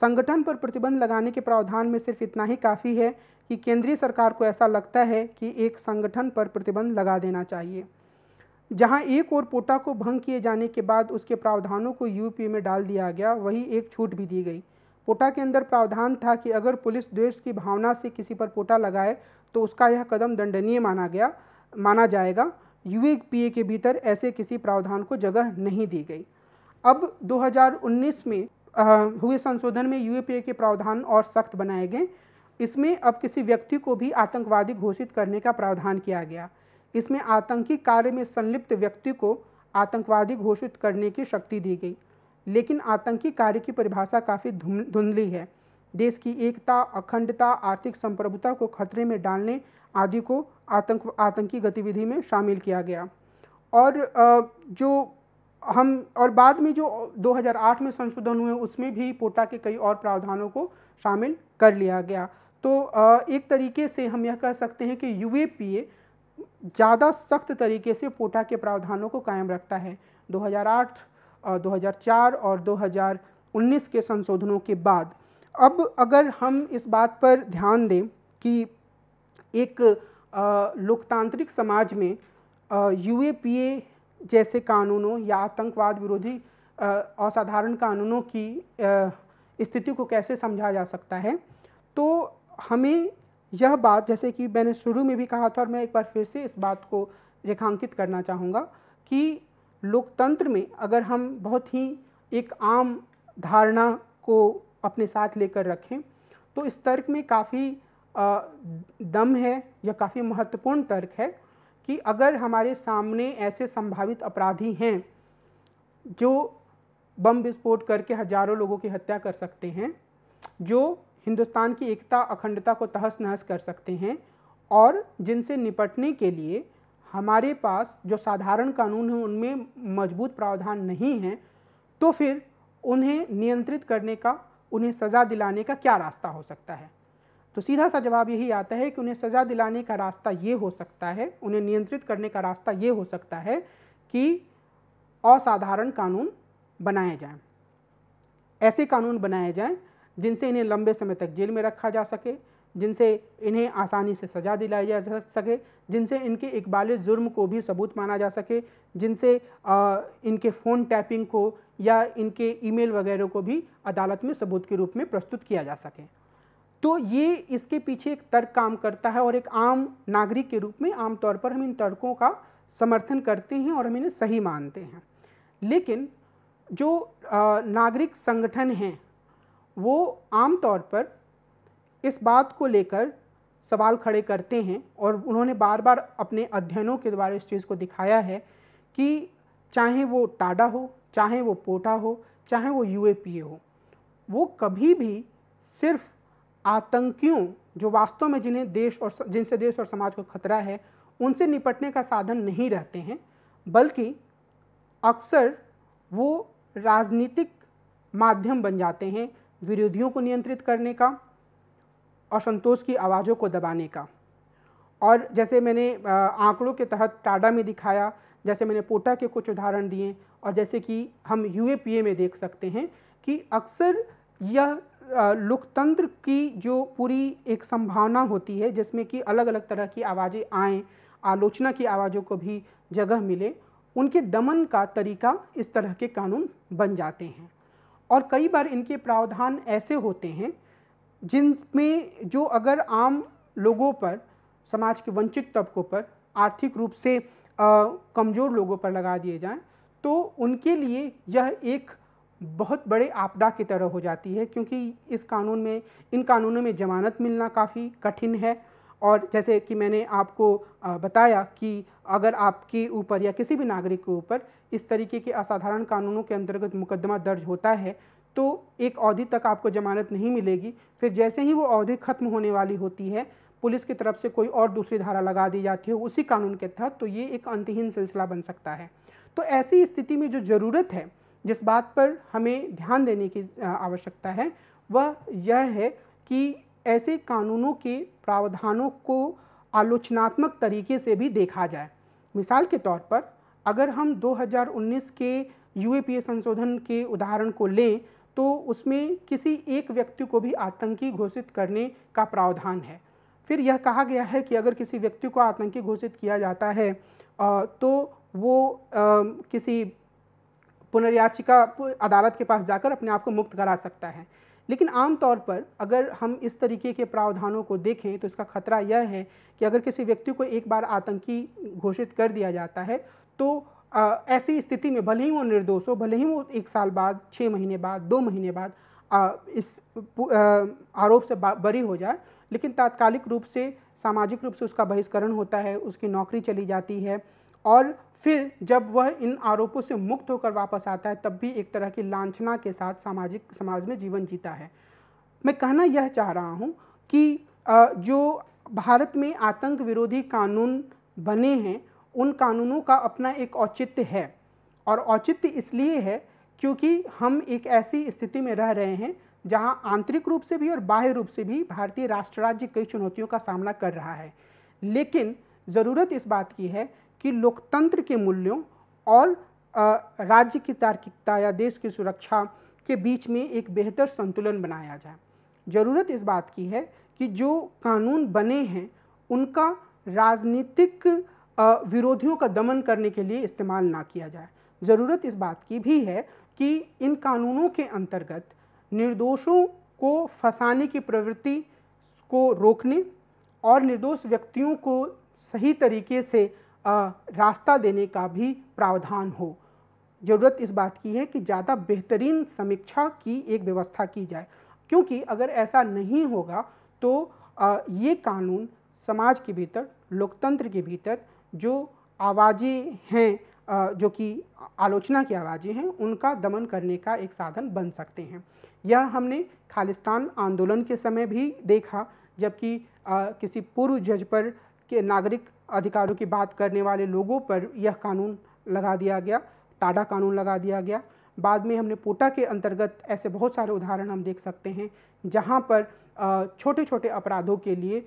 संगठन पर प्रतिबंध लगाने के प्रावधान में सिर्फ इतना ही काफ़ी है कि केंद्रीय सरकार को ऐसा लगता है कि एक संगठन पर प्रतिबंध लगा देना चाहिए जहां एक और पोटा को भंग किए जाने के बाद उसके प्रावधानों को यूपी में डाल दिया गया वही एक छूट भी दी गई पोटा के अंदर प्रावधान था कि अगर पुलिस द्वेष की भावना से किसी पर पोटा लगाए तो उसका यह कदम दंडनीय माना गया माना जाएगा यूएपीए के भीतर ऐसे किसी प्रावधान को जगह नहीं दी गई अब 2019 में हुए संशोधन में यूएपीए के प्रावधान और सख्त बनाए गए इसमें अब किसी व्यक्ति को भी आतंकवादी घोषित करने का प्रावधान किया गया इसमें आतंकी कार्य में संलिप्त व्यक्ति को आतंकवादी घोषित करने की शक्ति दी गई लेकिन आतंकी कार्य की परिभाषा काफ़ी धुंधली है देश की एकता अखंडता आर्थिक संप्रभुता को खतरे में डालने आदि को आतंक आतंकी गतिविधि में शामिल किया गया और जो हम और बाद में जो 2008 में संशोधन हुए उसमें भी पोटा के कई और प्रावधानों को शामिल कर लिया गया तो एक तरीके से हम यह कह सकते हैं कि यू ज़्यादा सख्त तरीके से पोटा के प्रावधानों को कायम रखता है 2008, 2004 और 2019 के संशोधनों के बाद अब अगर हम इस बात पर ध्यान दें कि एक लोकतांत्रिक समाज में यू जैसे कानूनों या आतंकवाद विरोधी असाधारण कानूनों की स्थिति को कैसे समझा जा सकता है तो हमें यह बात जैसे कि मैंने शुरू में भी कहा था और मैं एक बार फिर से इस बात को रेखांकित करना चाहूँगा कि लोकतंत्र में अगर हम बहुत ही एक आम धारणा को अपने साथ लेकर रखें तो इस तर्क में काफ़ी दम है या काफ़ी महत्वपूर्ण तर्क है कि अगर हमारे सामने ऐसे संभावित अपराधी हैं जो बम विस्फोट करके हजारों लोगों की हत्या कर सकते हैं जो हिंदुस्तान की एकता अखंडता को तहस नहस कर सकते हैं और जिनसे निपटने के लिए हमारे पास जो साधारण कानून हैं उनमें मजबूत प्रावधान नहीं हैं तो फिर उन्हें नियंत्रित करने का उन्हें सज़ा दिलाने का क्या रास्ता हो सकता है तो सीधा सा जवाब यही आता है कि उन्हें सज़ा दिलाने का रास्ता ये हो सकता है उन्हें नियंत्रित करने का रास्ता ये हो सकता है कि असाधारण कानून बनाए जाएं ऐसे कानून बनाए जाएं जिनसे इन्हें लंबे समय तक जेल में रखा जा सके जिनसे इन्हें आसानी से सज़ा दिलाई जा सके जिनसे इनके इकबाल जुर्म को भी सबूत माना जा सके जिनसे इनके फ़ोन टैपिंग को या इनके ईमेल वगैरह को भी अदालत में सबूत के रूप में प्रस्तुत किया जा सके तो ये इसके पीछे एक तर्क काम करता है और एक आम नागरिक के रूप में आमतौर पर हम इन तर्कों का समर्थन करते हैं और हम इन्हें सही मानते हैं लेकिन जो नागरिक संगठन हैं वो आमतौर पर इस बात को लेकर सवाल खड़े करते हैं और उन्होंने बार बार अपने अध्ययनों के द्वारा इस चीज़ को दिखाया है कि चाहे वो टाडा हो चाहे वो पोटा हो चाहे वो यू हो वो कभी भी सिर्फ़ आतंकियों जो वास्तव में जिन्हें देश और जिनसे देश और समाज को खतरा है उनसे निपटने का साधन नहीं रहते हैं बल्कि अक्सर वो राजनीतिक माध्यम बन जाते हैं विरोधियों को नियंत्रित करने का असंतोष की आवाज़ों को दबाने का और जैसे मैंने आंकड़ों के तहत टाडा में दिखाया जैसे मैंने पोटा के कुछ उदाहरण दिए और जैसे कि हम यूएपीए में देख सकते हैं कि अक्सर यह लोकतंत्र की जो पूरी एक संभावना होती है जिसमें कि अलग अलग तरह की आवाज़ें आएँ आलोचना की आवाज़ों को भी जगह मिले उनके दमन का तरीका इस तरह के कानून बन जाते हैं और कई बार इनके प्रावधान ऐसे होते हैं जिनमें जो अगर आम लोगों पर समाज के वंचित तबकों पर आर्थिक रूप से कमज़ोर लोगों पर लगा दिए जाएं तो उनके लिए यह एक बहुत बड़े आपदा की तरह हो जाती है क्योंकि इस कानून में इन कानूनों में जमानत मिलना काफ़ी कठिन है और जैसे कि मैंने आपको बताया कि अगर आपके ऊपर या किसी भी नागरिक के ऊपर इस तरीके के असाधारण कानूनों के अंतर्गत मुकदमा दर्ज होता है तो एक अवधि तक आपको जमानत नहीं मिलेगी फिर जैसे ही वो अवधि खत्म होने वाली होती है पुलिस की तरफ से कोई और दूसरी धारा लगा दी जाती है उसी कानून के तहत तो ये एक अंतहीन सिलसिला बन सकता है तो ऐसी स्थिति में जो ज़रूरत है जिस बात पर हमें ध्यान देने की आवश्यकता है वह यह है कि ऐसे कानूनों के प्रावधानों को आलोचनात्मक तरीके से भी देखा जाए मिसाल के तौर पर अगर हम 2019 के यू संशोधन के उदाहरण को लें तो उसमें किसी एक व्यक्ति को भी आतंकी घोषित करने का प्रावधान है फिर यह कहा गया है कि अगर किसी व्यक्ति को आतंकी घोषित किया जाता है तो वो किसी पुनर्याचिका अदालत के पास जाकर अपने आप को मुक्त करा सकता है लेकिन आमतौर पर अगर हम इस तरीके के प्रावधानों को देखें तो इसका खतरा यह है कि अगर किसी व्यक्ति को एक बार आतंकी घोषित कर दिया जाता है तो आ, ऐसी स्थिति में भले ही वो निर्दोष हो भले ही वो एक साल बाद छः महीने बाद दो महीने बाद आ, इस आ, आरोप से बरी हो जाए लेकिन तात्कालिक रूप से सामाजिक रूप से उसका बहिष्करण होता है उसकी नौकरी चली जाती है और फिर जब वह इन आरोपों से मुक्त होकर वापस आता है तब भी एक तरह की लांछना के साथ सामाजिक समाज में जीवन जीता है मैं कहना यह चाह रहा हूँ कि जो भारत में आतंक विरोधी कानून बने हैं उन कानूनों का अपना एक औचित्य है और औचित्य इसलिए है क्योंकि हम एक ऐसी स्थिति में रह रहे हैं जहां आंतरिक रूप से भी और बाह्य रूप से भी भारतीय राष्ट्र राज्य कई चुनौतियों का सामना कर रहा है लेकिन ज़रूरत इस बात की है कि लोकतंत्र के मूल्यों और राज्य की तार्किकता या देश की सुरक्षा के बीच में एक बेहतर संतुलन बनाया जाए ज़रूरत इस बात की है कि जो कानून बने हैं उनका राजनीतिक विरोधियों का दमन करने के लिए इस्तेमाल ना किया जाए ज़रूरत इस बात की भी है कि इन कानूनों के अंतर्गत निर्दोषों को फंसाने की प्रवृत्ति को रोकने और निर्दोष व्यक्तियों को सही तरीके से रास्ता देने का भी प्रावधान हो ज़रूरत इस बात की है कि ज़्यादा बेहतरीन समीक्षा की एक व्यवस्था की जाए क्योंकि अगर ऐसा नहीं होगा तो ये कानून समाज के भीतर लोकतंत्र के भीतर जो आवाज़ें हैं जो कि आलोचना की आवाज़ें हैं उनका दमन करने का एक साधन बन सकते हैं यह हमने खालिस्तान आंदोलन के समय भी देखा जबकि किसी पूर्व जज पर के नागरिक अधिकारों की बात करने वाले लोगों पर यह कानून लगा दिया गया टाडा कानून लगा दिया गया बाद में हमने पोटा के अंतर्गत ऐसे बहुत सारे उदाहरण हम देख सकते हैं जहाँ पर छोटे छोटे अपराधों के लिए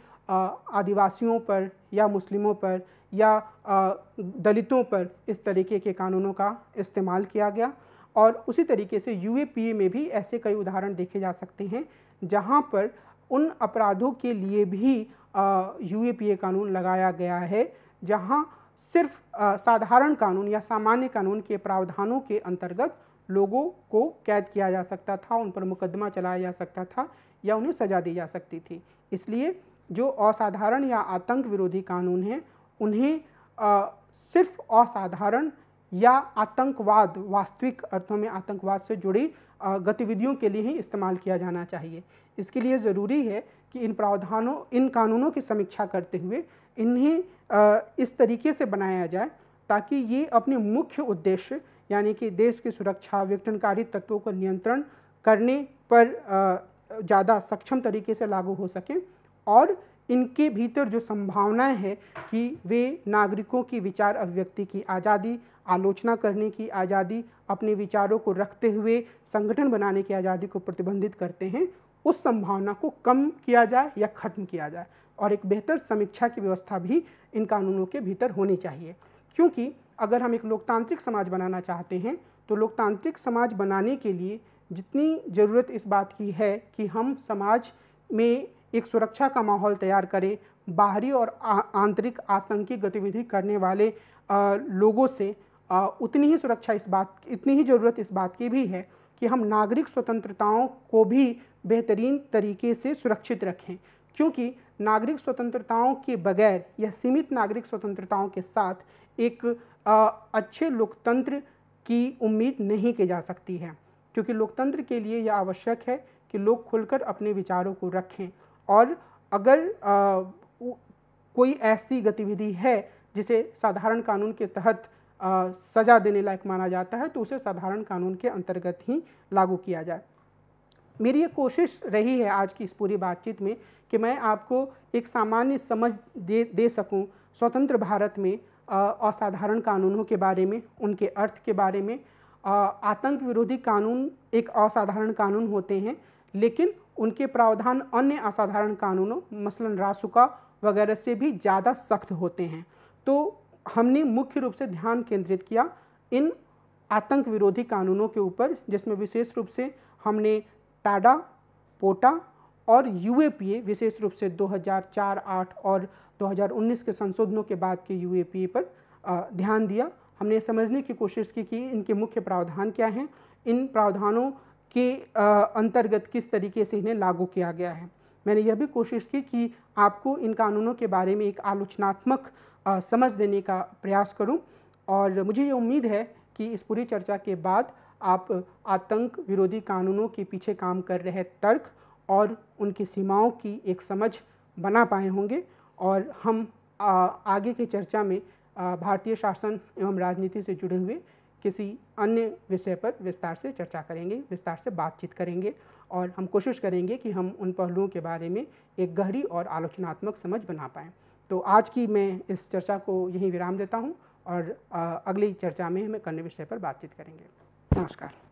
आदिवासियों पर या मुस्लिमों पर या दलितों पर इस तरीके के कानूनों का इस्तेमाल किया गया और उसी तरीके से यू में भी ऐसे कई उदाहरण देखे जा सकते हैं जहाँ पर उन अपराधों के लिए भी यू ए कानून लगाया गया है जहाँ सिर्फ साधारण कानून या सामान्य कानून के प्रावधानों के अंतर्गत लोगों को कैद किया जा सकता था उन पर मुकदमा चलाया जा सकता था या उन्हें सजा दी जा सकती थी इसलिए जो असाधारण या आतंक विरोधी कानून हैं उन्हें आ, सिर्फ असाधारण या आतंकवाद वास्तविक अर्थों में आतंकवाद से जुड़ी गतिविधियों के लिए ही इस्तेमाल किया जाना चाहिए इसके लिए ज़रूरी है कि इन प्रावधानों इन कानूनों की समीक्षा करते हुए इन्हें इस तरीके से बनाया जाए ताकि ये अपने मुख्य उद्देश्य यानी कि देश की सुरक्षा विघटनकारी तत्वों को नियंत्रण करने पर ज़्यादा सक्षम तरीके से लागू हो सके और इनके भीतर जो संभावनाएं हैं कि वे नागरिकों की विचार अभिव्यक्ति की आज़ादी आलोचना करने की आज़ादी अपने विचारों को रखते हुए संगठन बनाने की आज़ादी को प्रतिबंधित करते हैं उस संभावना को कम किया जाए या खत्म किया जाए और एक बेहतर समीक्षा की व्यवस्था भी इन कानूनों के भीतर होनी चाहिए क्योंकि अगर हम एक लोकतांत्रिक समाज बनाना चाहते हैं तो लोकतांत्रिक समाज बनाने के लिए जितनी ज़रूरत इस बात की है कि हम समाज में एक सुरक्षा का माहौल तैयार करें बाहरी और आंतरिक आतंकी गतिविधि करने वाले आ, लोगों से आ, उतनी ही सुरक्षा इस बात इतनी ही ज़रूरत इस बात की भी है कि हम नागरिक स्वतंत्रताओं को भी बेहतरीन तरीके से सुरक्षित रखें क्योंकि नागरिक स्वतंत्रताओं के बगैर या सीमित नागरिक स्वतंत्रताओं के साथ एक आ, अच्छे लोकतंत्र की उम्मीद नहीं की जा सकती है क्योंकि लोकतंत्र के लिए यह आवश्यक है कि लोग खुलकर अपने विचारों को रखें और अगर आ, कोई ऐसी गतिविधि है जिसे साधारण कानून के तहत आ, सजा देने लायक माना जाता है तो उसे साधारण कानून के अंतर्गत ही लागू किया जाए मेरी ये कोशिश रही है आज की इस पूरी बातचीत में कि मैं आपको एक सामान्य समझ दे दे सकूं स्वतंत्र भारत में असाधारण कानूनों के बारे में उनके अर्थ के बारे में आतंक विरोधी कानून एक असाधारण कानून होते हैं लेकिन उनके प्रावधान अन्य असाधारण कानूनों मसलन रासुका वगैरह से भी ज़्यादा सख्त होते हैं तो हमने मुख्य रूप से ध्यान केंद्रित किया इन आतंक विरोधी कानूनों के ऊपर जिसमें विशेष रूप से हमने टाडा पोटा और यूएपीए विशेष रूप से 2004 8 और 2019 के संशोधनों के बाद के यूएपीए पर ध्यान दिया हमने समझने की कोशिश की कि इनके मुख्य प्रावधान क्या हैं इन प्रावधानों के अंतर्गत किस तरीके से इन्हें लागू किया गया है मैंने यह भी कोशिश की कि आपको इन कानूनों के बारे में एक आलोचनात्मक समझ देने का प्रयास करूं और मुझे ये उम्मीद है कि इस पूरी चर्चा के बाद आप आतंक विरोधी कानूनों के पीछे काम कर रहे तर्क और उनकी सीमाओं की एक समझ बना पाए होंगे और हम आगे की चर्चा में भारतीय शासन एवं राजनीति से जुड़े हुए किसी अन्य विषय पर विस्तार से चर्चा करेंगे विस्तार से बातचीत करेंगे और हम कोशिश करेंगे कि हम उन पहलुओं के बारे में एक गहरी और आलोचनात्मक समझ बना पाएँ तो आज की मैं इस चर्चा को यहीं विराम देता हूँ और अगली चर्चा में हम एक अन्य विषय पर बातचीत करेंगे नमस्कार